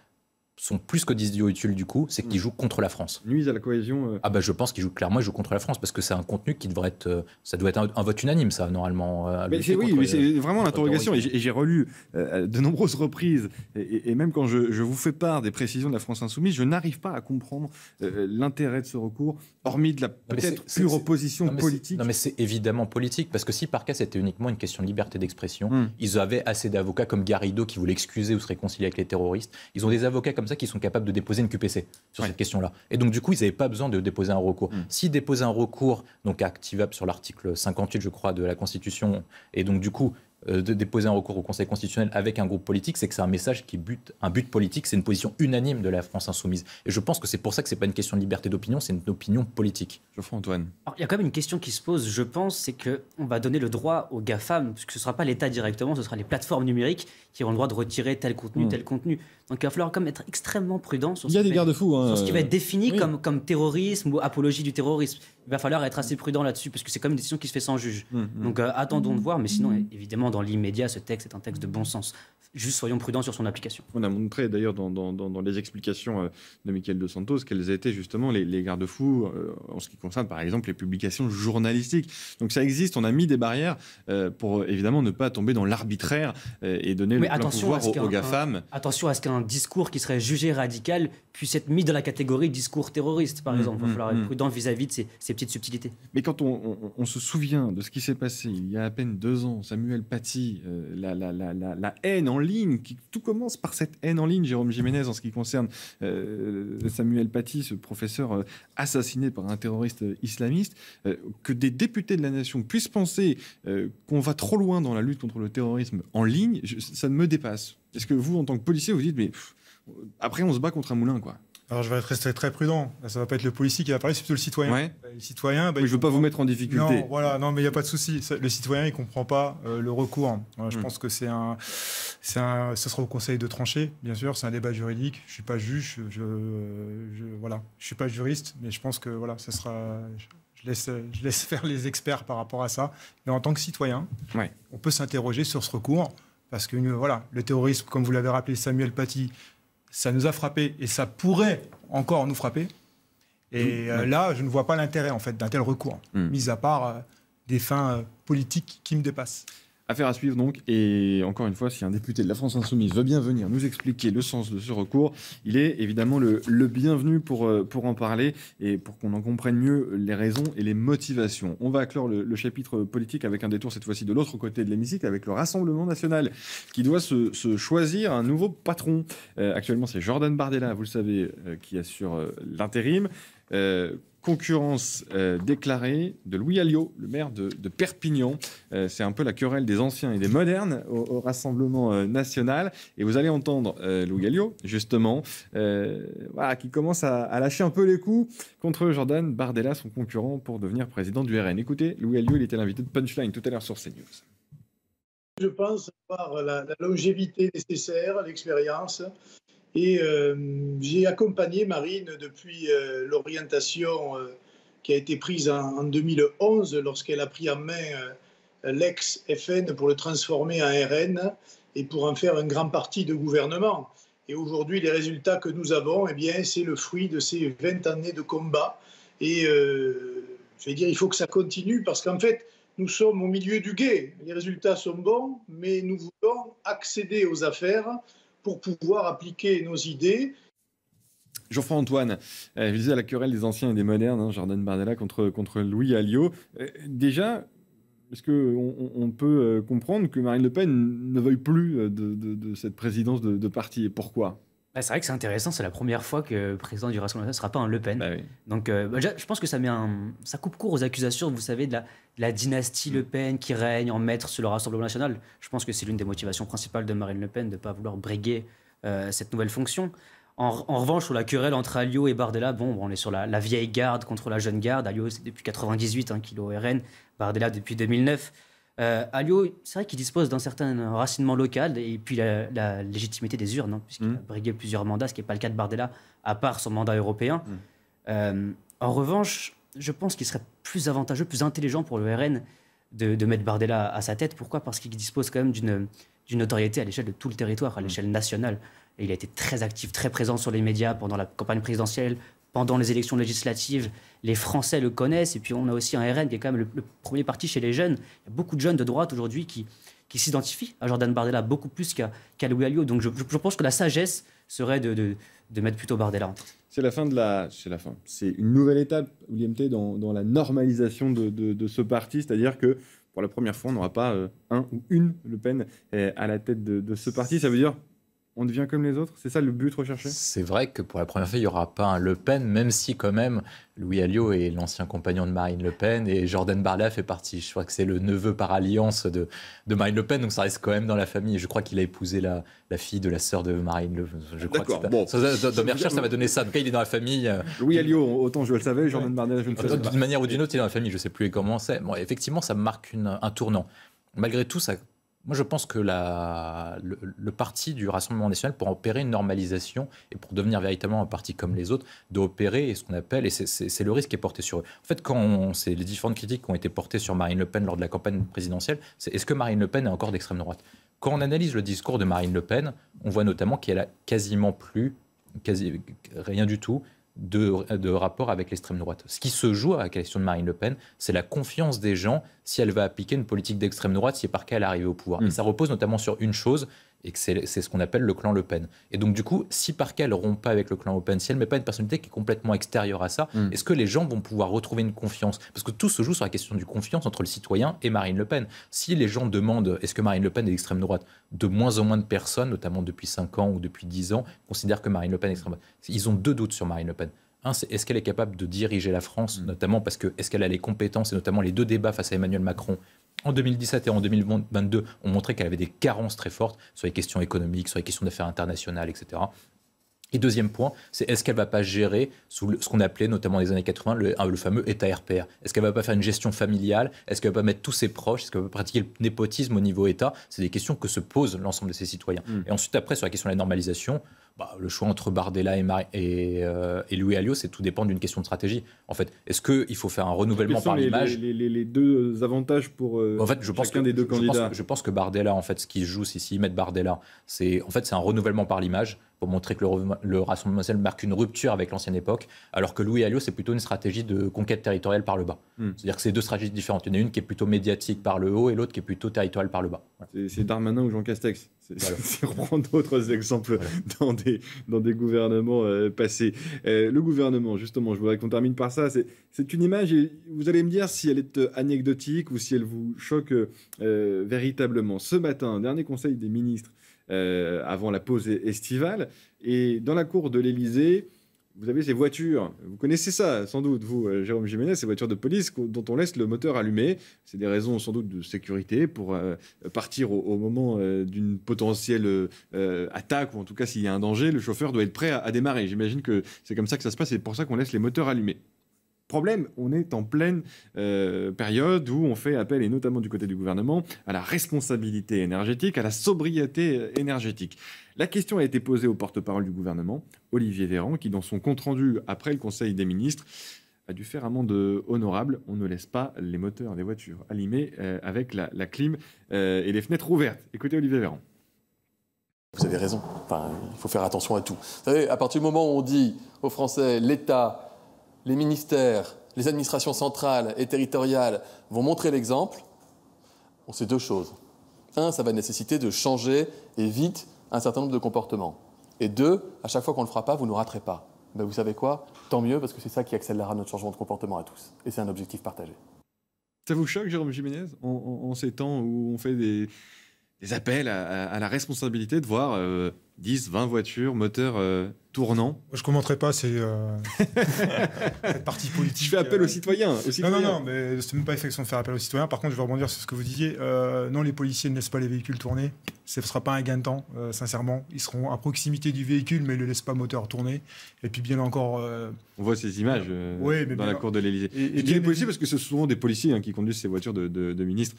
sont plus que utiles, du coup, c'est qu'ils mm. jouent contre la France. Nuisent à la cohésion. Euh. Ah bah je pense qu'ils jouent clairement, ils jouent contre la France parce que c'est un contenu qui devrait être, euh, ça doit être un, vote unanime ça normalement. Euh, mais oui, c'est vraiment l'interrogation et j'ai relu de nombreuses reprises et, même quand je, vous fais part des précisions de la France insoumise, je n'arrive pas à comprendre l'intérêt de ce recours, hormis de la peut-être pure opposition politique. Non mais c'est évidemment politique parce que si par cas, c'était uniquement une question de liberté d'expression, hmm. ils avaient assez d'avocats comme Garrido qui voulaient excuser ou se réconcilier avec les terroristes. Ils ont des avocats comme comme ça qui sont capables de déposer une QPC sur cette question-là. Et donc, du coup, ils n'avaient pas besoin de déposer un recours. Hmm. S'ils déposaient un recours, donc activable sur l'article 58, je crois, de la Constitution, et donc, du coup, euh, de déposer un recours au Conseil constitutionnel avec un groupe politique, c'est que c'est un message qui bute, un but politique, c'est une position unanime de la France insoumise. Et je pense que c'est pour ça que n'est pas une question de liberté d'opinion, c'est une opinion politique. Geoffroy Antoine. il y a quand même une question qui se pose, je pense, c'est que on va donner le droit aux GAFAM, puisque ce ne sera pas l'État directement, ce sera les plateformes numériques qui auront le droit de retirer tel contenu, hmm. tel contenu. Donc il va falloir quand être extrêmement prudent hein. sur, ce, qui va, être défini comme, comme terrorisme ou apologie du terrorisme il va falloir être assez prudent là-dessus, parce que c'est même une décision qui se fait sans juge. Hum, hum. Donc euh, attendons de hum. voir, mais sinon, évidemment, dans l'immédiat, ce texte est un texte de bon sens. Juste soyons prudents sur son application. On a montré d'ailleurs dans, les explications euh, de Michael De Santos quels étaient justement les, garde-fous euh, en ce qui concerne par exemple les publications journalistiques. Donc ça existe, on a mis des barrières euh, pour évidemment ne pas tomber dans l'arbitraire et donner le pouvoir aux, GAFAM. attention à ce qu'un discours qui serait jugé radical puisse être mis dans la catégorie discours terroriste par mmh, exemple. Il va mmh, falloir être mmh. prudent vis-à-vis de ces, petites subtilités. Mais quand on, se souvient de ce qui s'est passé il y a à peine deux ans, Samuel Paty, la, la haine en ligne, qui, tout commence par cette haine en ligne, Jérôme Jiménez, en ce qui concerne euh, Samuel Paty, ce professeur euh, assassiné par un terroriste euh, islamiste, que des députés de la nation puissent penser qu'on va trop loin dans la lutte contre le terrorisme en ligne, ça ne me dépasse. Est-ce que vous, en tant que policier, vous dites, mais après on se bat contre un moulin, quoi alors je vais rester très prudent. ça ne va pas être le policier qui va parler, c'est plutôt le citoyen. Bah, le citoyen. Bah, je ne veux pas vous mettre en difficulté. Non, voilà, non, mais il n'y a pas de souci. Le citoyen, il ne comprend pas euh, le recours. je hmm. pense que c'est un, c'est un, ce sera au Conseil de trancher, bien sûr. C'est un débat juridique. Je ne suis pas juge. Je, je, voilà, je suis pas juriste, mais je pense que voilà, ça sera. Je laisse, je laisse faire les experts par rapport à ça. Mais en tant que citoyen, on peut s'interroger sur ce recours parce que voilà, le terrorisme, comme vous l'avez rappelé, Samuel Paty, ça nous a frappé et ça pourrait encore nous frapper. Et euh, là, je ne vois pas l'intérêt en fait d'un tel recours, hmm. mis à part euh, des fins euh, politiques qui me dépassent. Affaire à suivre donc, et encore une fois, si un député de la France Insoumise veut bien venir nous expliquer le sens de ce recours, il est évidemment le, bienvenu pour, euh, pour en parler et pour qu'on en comprenne mieux les raisons et les motivations. On va clore le, chapitre politique avec un détour cette fois-ci de l'autre côté de l'hémicycle, avec le Rassemblement national qui doit se, choisir un nouveau patron. Euh, actuellement, c'est Jordan Bardella, vous le savez, euh, qui assure l'intérim concurrence euh, déclarée de Louis Alliot, le maire de, Perpignan. Euh, c'est un peu la querelle des anciens et des modernes au, Rassemblement euh, national. Et vous allez entendre Louis Alliot, justement, qui commence à, lâcher un peu les coups contre Jordan Bardella, son concurrent pour devenir président du RN. Écoutez, Louis Alliot, il était l'invité de Punchline tout à l'heure sur CNews. Je pense par la, la longévité nécessaire, l'expérience, et euh, j'ai accompagné Marine depuis euh, l'orientation euh, qui a été prise en, 2011 lorsqu'elle a pris en main l'ex-FN pour le transformer en RN et pour en faire un grand parti de gouvernement. Et aujourd'hui, les résultats que nous avons, eh bien, c'est le fruit de ces 20 années de combat. Et je vais dire, il faut que ça continue parce qu'en fait, nous sommes au milieu du guet. Les résultats sont bons, mais nous voulons accéder aux affaires pour pouvoir appliquer nos idées. Geoffroy Antoine, euh, je à la querelle des anciens et des modernes, hein, Jordan Bardella contre, contre Louis Alliot. Euh, déjà, est-ce qu'on on peut euh, comprendre que Marine Le Pen ne veuille plus de, cette présidence de, de parti et pourquoi bah, c'est vrai que c'est intéressant, c'est la première fois que le président du Rassemblement national ne sera pas un Le Pen. Bah Donc euh, bah, je pense que ça, met ça coupe court aux accusations, vous savez, de la, la dynastie Le mm. Pen qui règne en maître sur le Rassemblement national. Je pense que c'est l'une des motivations principales de Marine Le Pen de ne pas vouloir briguer euh, cette nouvelle fonction. En, revanche, sur la querelle entre Alliot et Bardella, bon, on est sur la, la vieille garde contre la jeune garde. Alliot, c'est depuis 98 hein, qu'il est RN, Bardella depuis 2009. Euh, c'est vrai qu'il dispose d'un certain racinement local et puis la, légitimité des urnes, hein, puisqu'il a mm. brigué plusieurs mandats, ce qui n'est pas le cas de Bardella, à part son mandat européen. Mm. Euh, en revanche, je pense qu'il serait plus avantageux, plus intelligent pour le RN de, de mettre Bardella à sa tête. Pourquoi Parce qu'il dispose quand même d'une notoriété à l'échelle de tout le territoire, à mm. l'échelle nationale. Et il a été très actif, très présent sur les médias pendant la campagne présidentielle, pendant les élections législatives les Français le connaissent. Et puis on a aussi un RN qui est quand même le, premier parti chez les jeunes. Il y a beaucoup de jeunes de droite aujourd'hui qui, s'identifient à Jordan Bardella beaucoup plus qu'à Louis Alliot. Donc je, je, pense que la sagesse serait de, mettre plutôt Bardella en tête. C'est la fin de la... C'est la fin. C'est une nouvelle étape, William T, dans, la normalisation de, ce parti. C'est-à-dire que pour la première fois, on n'aura pas euh, un ou une Le Pen euh, à la tête de, de ce parti. Ça veut dire on devient comme les autres C'est ça le but recherché C'est vrai que pour la première fois, il n'y aura pas un Le Pen, même si quand même Louis Alliot est l'ancien compagnon de Marine Le Pen et Jordan Bardella fait partie. Je crois que c'est le neveu par alliance de, de, Marine Le Pen, donc ça reste quand même dans la famille. Je crois qu'il a épousé la, fille de la sœur de Marine Le Pen. Je crois que bon. ça, dans, mes recherches, ça va donné ça. Donc il est dans la famille. Euh, Louis Alliot, autant je le savais, Jordan je ne savais pas. D'une manière ou d'une autre, il est dans la famille, je ne sais plus comment c'est. Bon, effectivement, ça marque un tournant. Malgré tout, ça moi, je pense que le, parti du Rassemblement national, pour opérer une normalisation et pour devenir véritablement un parti comme les autres, doit opérer ce qu'on appelle, et c'est le risque qui est porté sur eux. En fait, quand les différentes critiques qui ont été portées sur Marine Le Pen lors de la campagne présidentielle, c'est est-ce que Marine Le Pen est encore d'extrême droite Quand on analyse le discours de Marine Le Pen, on voit notamment qu'elle a quasiment plus, quasi, rien du tout, de, rapport avec l'extrême droite. Ce qui se joue à la question de Marine Le Pen, c'est la confiance des gens si elle va appliquer une politique d'extrême droite, si par cas elle arrive au pouvoir. Et hmm. ça repose notamment sur une chose, et que c'est ce qu'on appelle le clan Le Pen. Et donc, du coup, si Parquet ne rompt pas avec le clan Le Pen, si elle ne met pas une personnalité qui est complètement extérieure à ça, hmm. est-ce que les gens vont pouvoir retrouver une confiance Parce que tout se joue sur la question du confiance entre le citoyen et Marine Le Pen. Si les gens demandent est-ce que Marine Le Pen est d'extrême droite, de moins en moins de personnes, notamment depuis 5 ans ou depuis 10 ans, considèrent que Marine Le Pen est extrême droite. Ils ont deux doutes sur Marine Le Pen. Un, c'est est-ce qu'elle est capable de diriger la France, hmm. notamment parce que est-ce qu'elle a les compétences, et notamment les deux débats face à Emmanuel Macron en 2017 et en 2022 on montrait qu'elle avait des carences très fortes sur les questions économiques, sur les questions d'affaires internationales, etc. Et deuxième point, c'est est-ce qu'elle ne va pas gérer sous ce qu'on appelait notamment les années 80 le, le fameux état RPR Est-ce qu'elle ne va pas faire une gestion familiale Est-ce qu'elle ne va pas mettre tous ses proches Est-ce qu'elle va pas pratiquer le népotisme au niveau État C'est des questions que se posent l'ensemble de ses citoyens. Hmm. Et ensuite, après, sur la question de la normalisation, bah, le choix entre Bardella et, et, euh, Louis Alliot, c'est tout dépend d'une question de stratégie. En fait, est-ce qu'il faut faire un renouvellement par l'image les, les, les, deux euh, avantages pour chacun euh, en fait, je pense que, des deux candidats. je pense, que Bardella, en fait, ce qui se joue, ici s'ils mettent Bardella, c'est en fait c'est un renouvellement par l'image pour montrer que le, Rassemblement national marque une rupture avec l'ancienne époque, alors que Louis Alliot, c'est plutôt une stratégie de conquête territoriale par le bas. Hmm. C'est-à-dire que c'est deux stratégies différentes. Il y en a une qui est plutôt médiatique par le haut et l'autre qui est plutôt territoriale par le bas. C'est Darmanin ou Jean Castex. C'est on reprendre d'autres exemples dans, des, dans des gouvernements euh, passés. Euh, le gouvernement, justement, je voudrais qu'on termine par ça. C'est une image, et vous allez me dire si elle est euh, anecdotique ou si elle vous choque véritablement. Ce matin, dernier conseil des ministres, euh, avant la pause estivale. Et dans la cour de l'Élysée, vous avez ces voitures, vous connaissez ça sans doute, vous, euh, Jérôme Jiménez, ces voitures de police dont on laisse le moteur allumé. C'est des raisons sans doute de sécurité pour euh, partir au, moment d'une potentielle attaque, ou en tout cas s'il y a un danger, le chauffeur doit être prêt à, démarrer. J'imagine que c'est comme ça que ça se passe, c'est pour ça qu'on laisse les moteurs allumés. Problème, on est en pleine euh, période où on fait appel, et notamment du côté du gouvernement, à la responsabilité énergétique, à la sobriété euh, énergétique. La question a été posée au porte-parole du gouvernement, Olivier Véran, qui dans son compte-rendu après le Conseil des ministres a dû faire amende honorable. On ne laisse pas les moteurs des voitures allumés euh, avec la, clim et les fenêtres ouvertes. Écoutez Olivier Véran. Vous avez raison. Enfin, il faut faire attention à tout. Vous savez, à partir du moment où on dit aux Français l'État les ministères, les administrations centrales et territoriales vont montrer l'exemple, on sait deux choses. Un, ça va nécessiter de changer et vite un certain nombre de comportements. Et deux, à chaque fois qu'on ne le fera pas, vous ne raterez pas. Mais ben, vous savez quoi Tant mieux, parce que c'est ça qui accélérera notre changement de comportement à tous. Et c'est un objectif partagé. Ça vous choque, Jérôme Jiménez, en, ces temps où on fait des, appels à, la responsabilité de voir 10, euh, 20 voitures, moteurs euh, tournant Je commenterai pas c'est euh, cette partie politique. Je fais appel aux euh, citoyens. Non, non, non, mais c'est même pas effectivement faire appel aux citoyens. Par contre, je vais rebondir sur ce que vous disiez. Euh, non, les policiers ne laissent pas les véhicules tourner. Ce ne sera pas un gain de temps, euh, sincèrement. Ils seront à proximité du véhicule, mais ils ne le laissent pas moteur tourner. Et puis, bien encore. On voit ces images dans la cour de l'Élysée. Et, et, les policiers parce que ce sont souvent des policiers hein, qui conduisent ces voitures de, ministres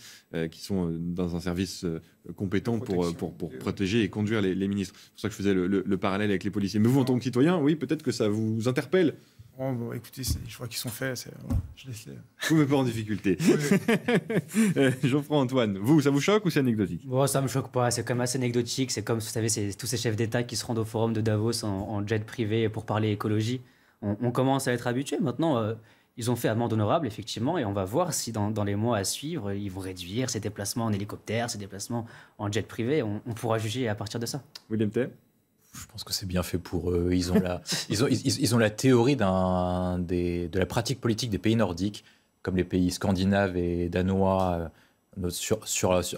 qui sont dans un service compétent pour, pour, protéger et conduire les, ministres. C'est pour ça que je faisais le, parallèle avec les policiers. Mais vous, tant citoyen, oui, peut-être que ça vous interpelle. Oh, bon, écoutez, je crois qu'ils sont faits. je laisse les... Vous ne pas en difficulté. Euh, Geoffroy-Antoine, vous, ça vous choque ou c'est anecdotique Bon, ça me choque pas. C'est quand même assez anecdotique. C'est comme, vous savez, tous ces chefs d'État qui se rendent au forum de Davos en, jet privé pour parler écologie. On, commence à être habitué. Maintenant, euh, ils ont fait amende honorable, effectivement, et on va voir si dans, les mois à suivre, ils vont réduire ces déplacements en hélicoptère, ces déplacements en jet privé. On, pourra juger à partir de ça. William T je pense que c'est bien fait pour eux. Ils ont la, ils ont, ils, ont la théorie de la pratique politique des pays nordiques, comme les pays scandinaves et danois. Euh, euh, sur,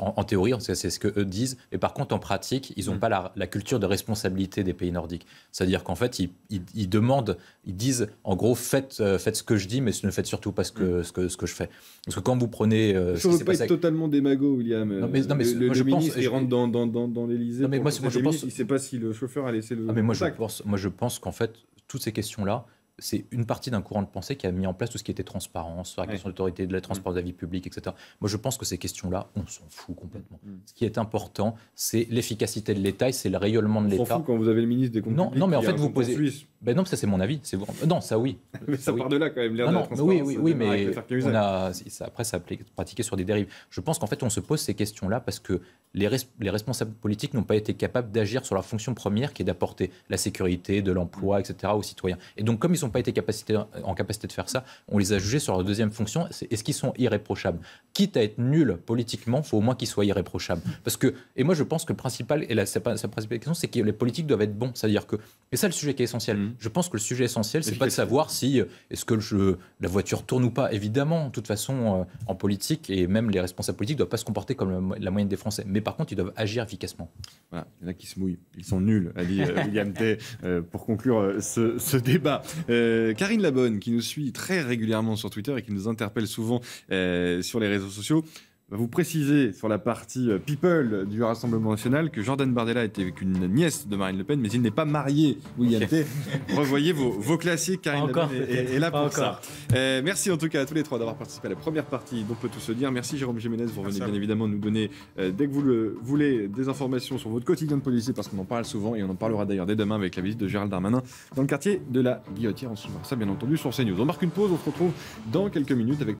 en, théorie, c'est ce que disent. Et par contre, en pratique, ils n'ont mm. pas la, culture de responsabilité des pays nordiques. C'est-à-dire qu'en fait, ils, demandent, ils disent, en gros, faites, euh, faites ce que je dis, mais ne faites surtout pas ce que, mm. ce que, ce que je fais. Parce que quand vous prenez... Euh, je ne veux pas être totalement démago, William. Non, mais, le, je ministre, pense, il rentre dans, dans, dans, l'Elysée. mais moi, je pense... Il ne sait pas si le chauffeur a laissé le... Ah, sac. moi, je pense, moi, je pense qu'en fait, toutes ces questions-là, c'est une partie d'un courant de pensée qui a mis en place tout ce qui était transparence, la question de l'autorité, de la mm. transparence de la vie publique, etc. Moi, je pense que ces questions-là, on s'en fout complètement. Mm. Ce qui est important, c'est l'efficacité de l'État c'est le rayonnement de l'État. On s'en fout quand vous avez le ministre des Comptes non, Non, mais en fait, vous posez. Ben non, ça c'est mon avis. C'est Non, ça oui. mais ça, part de là quand même. L'air de la oui, oui, oui, mais on a, ça, après ça pratiqué sur des dérives. Je pense qu'en fait on se pose ces questions-là parce que les, les responsables politiques n'ont pas été capables d'agir sur leur fonction première qui est d'apporter la sécurité, de l'emploi, mm. etc. aux citoyens. Et donc comme ils n'ont pas été en capacité de faire ça, on les a jugés sur leur deuxième fonction. C'est est-ce qu'ils sont irréprochables Quitte à être nuls politiquement, faut au moins qu'ils soient irréprochables. Mm. Parce que et moi je pense que le principal et la, sa, sa principale question c'est que les politiques doivent être bons, c'est-à-dire que et ça le sujet qui est essentiel. Mm. Mhm. Je pense que le sujet essentiel, c'est pas de savoir si euh, est-ce que la voiture tourne ou pas. Évidemment, de toute façon, euh, en politique et même les responsables politiques doivent pas se comporter comme la, moyenne des Français. Mais par contre, ils doivent agir efficacement. Voilà, il y en a qui se mouillent. Ils sont nuls, a dit euh, William T. pour conclure ce, débat. Karine Labonne, qui nous suit très régulièrement sur Twitter et qui nous interpelle souvent sur les réseaux sociaux vous préciser sur la partie euh, people du Rassemblement national que Jordan Bardella était avec une nièce de Marine Le Pen, mais il n'est pas marié. Oui, était. Revoyez vos, vos classiques, Karine Le Pen est, là pour ça. Euh, merci en tout cas à tous les trois d'avoir participé à la première partie on peut tout se dire. Merci Jérôme Jiménez, vous revenez bien évidemment nous donner, euh, dès que vous le voulez, des informations sur votre quotidien de policier, parce qu'on en parle souvent et on en parlera d'ailleurs dès demain avec la visite de Gérald Darmanin dans le quartier de la Guillotière. en moment. ça bien entendu sur CNews. On marque une pause, on se retrouve dans quelques minutes avec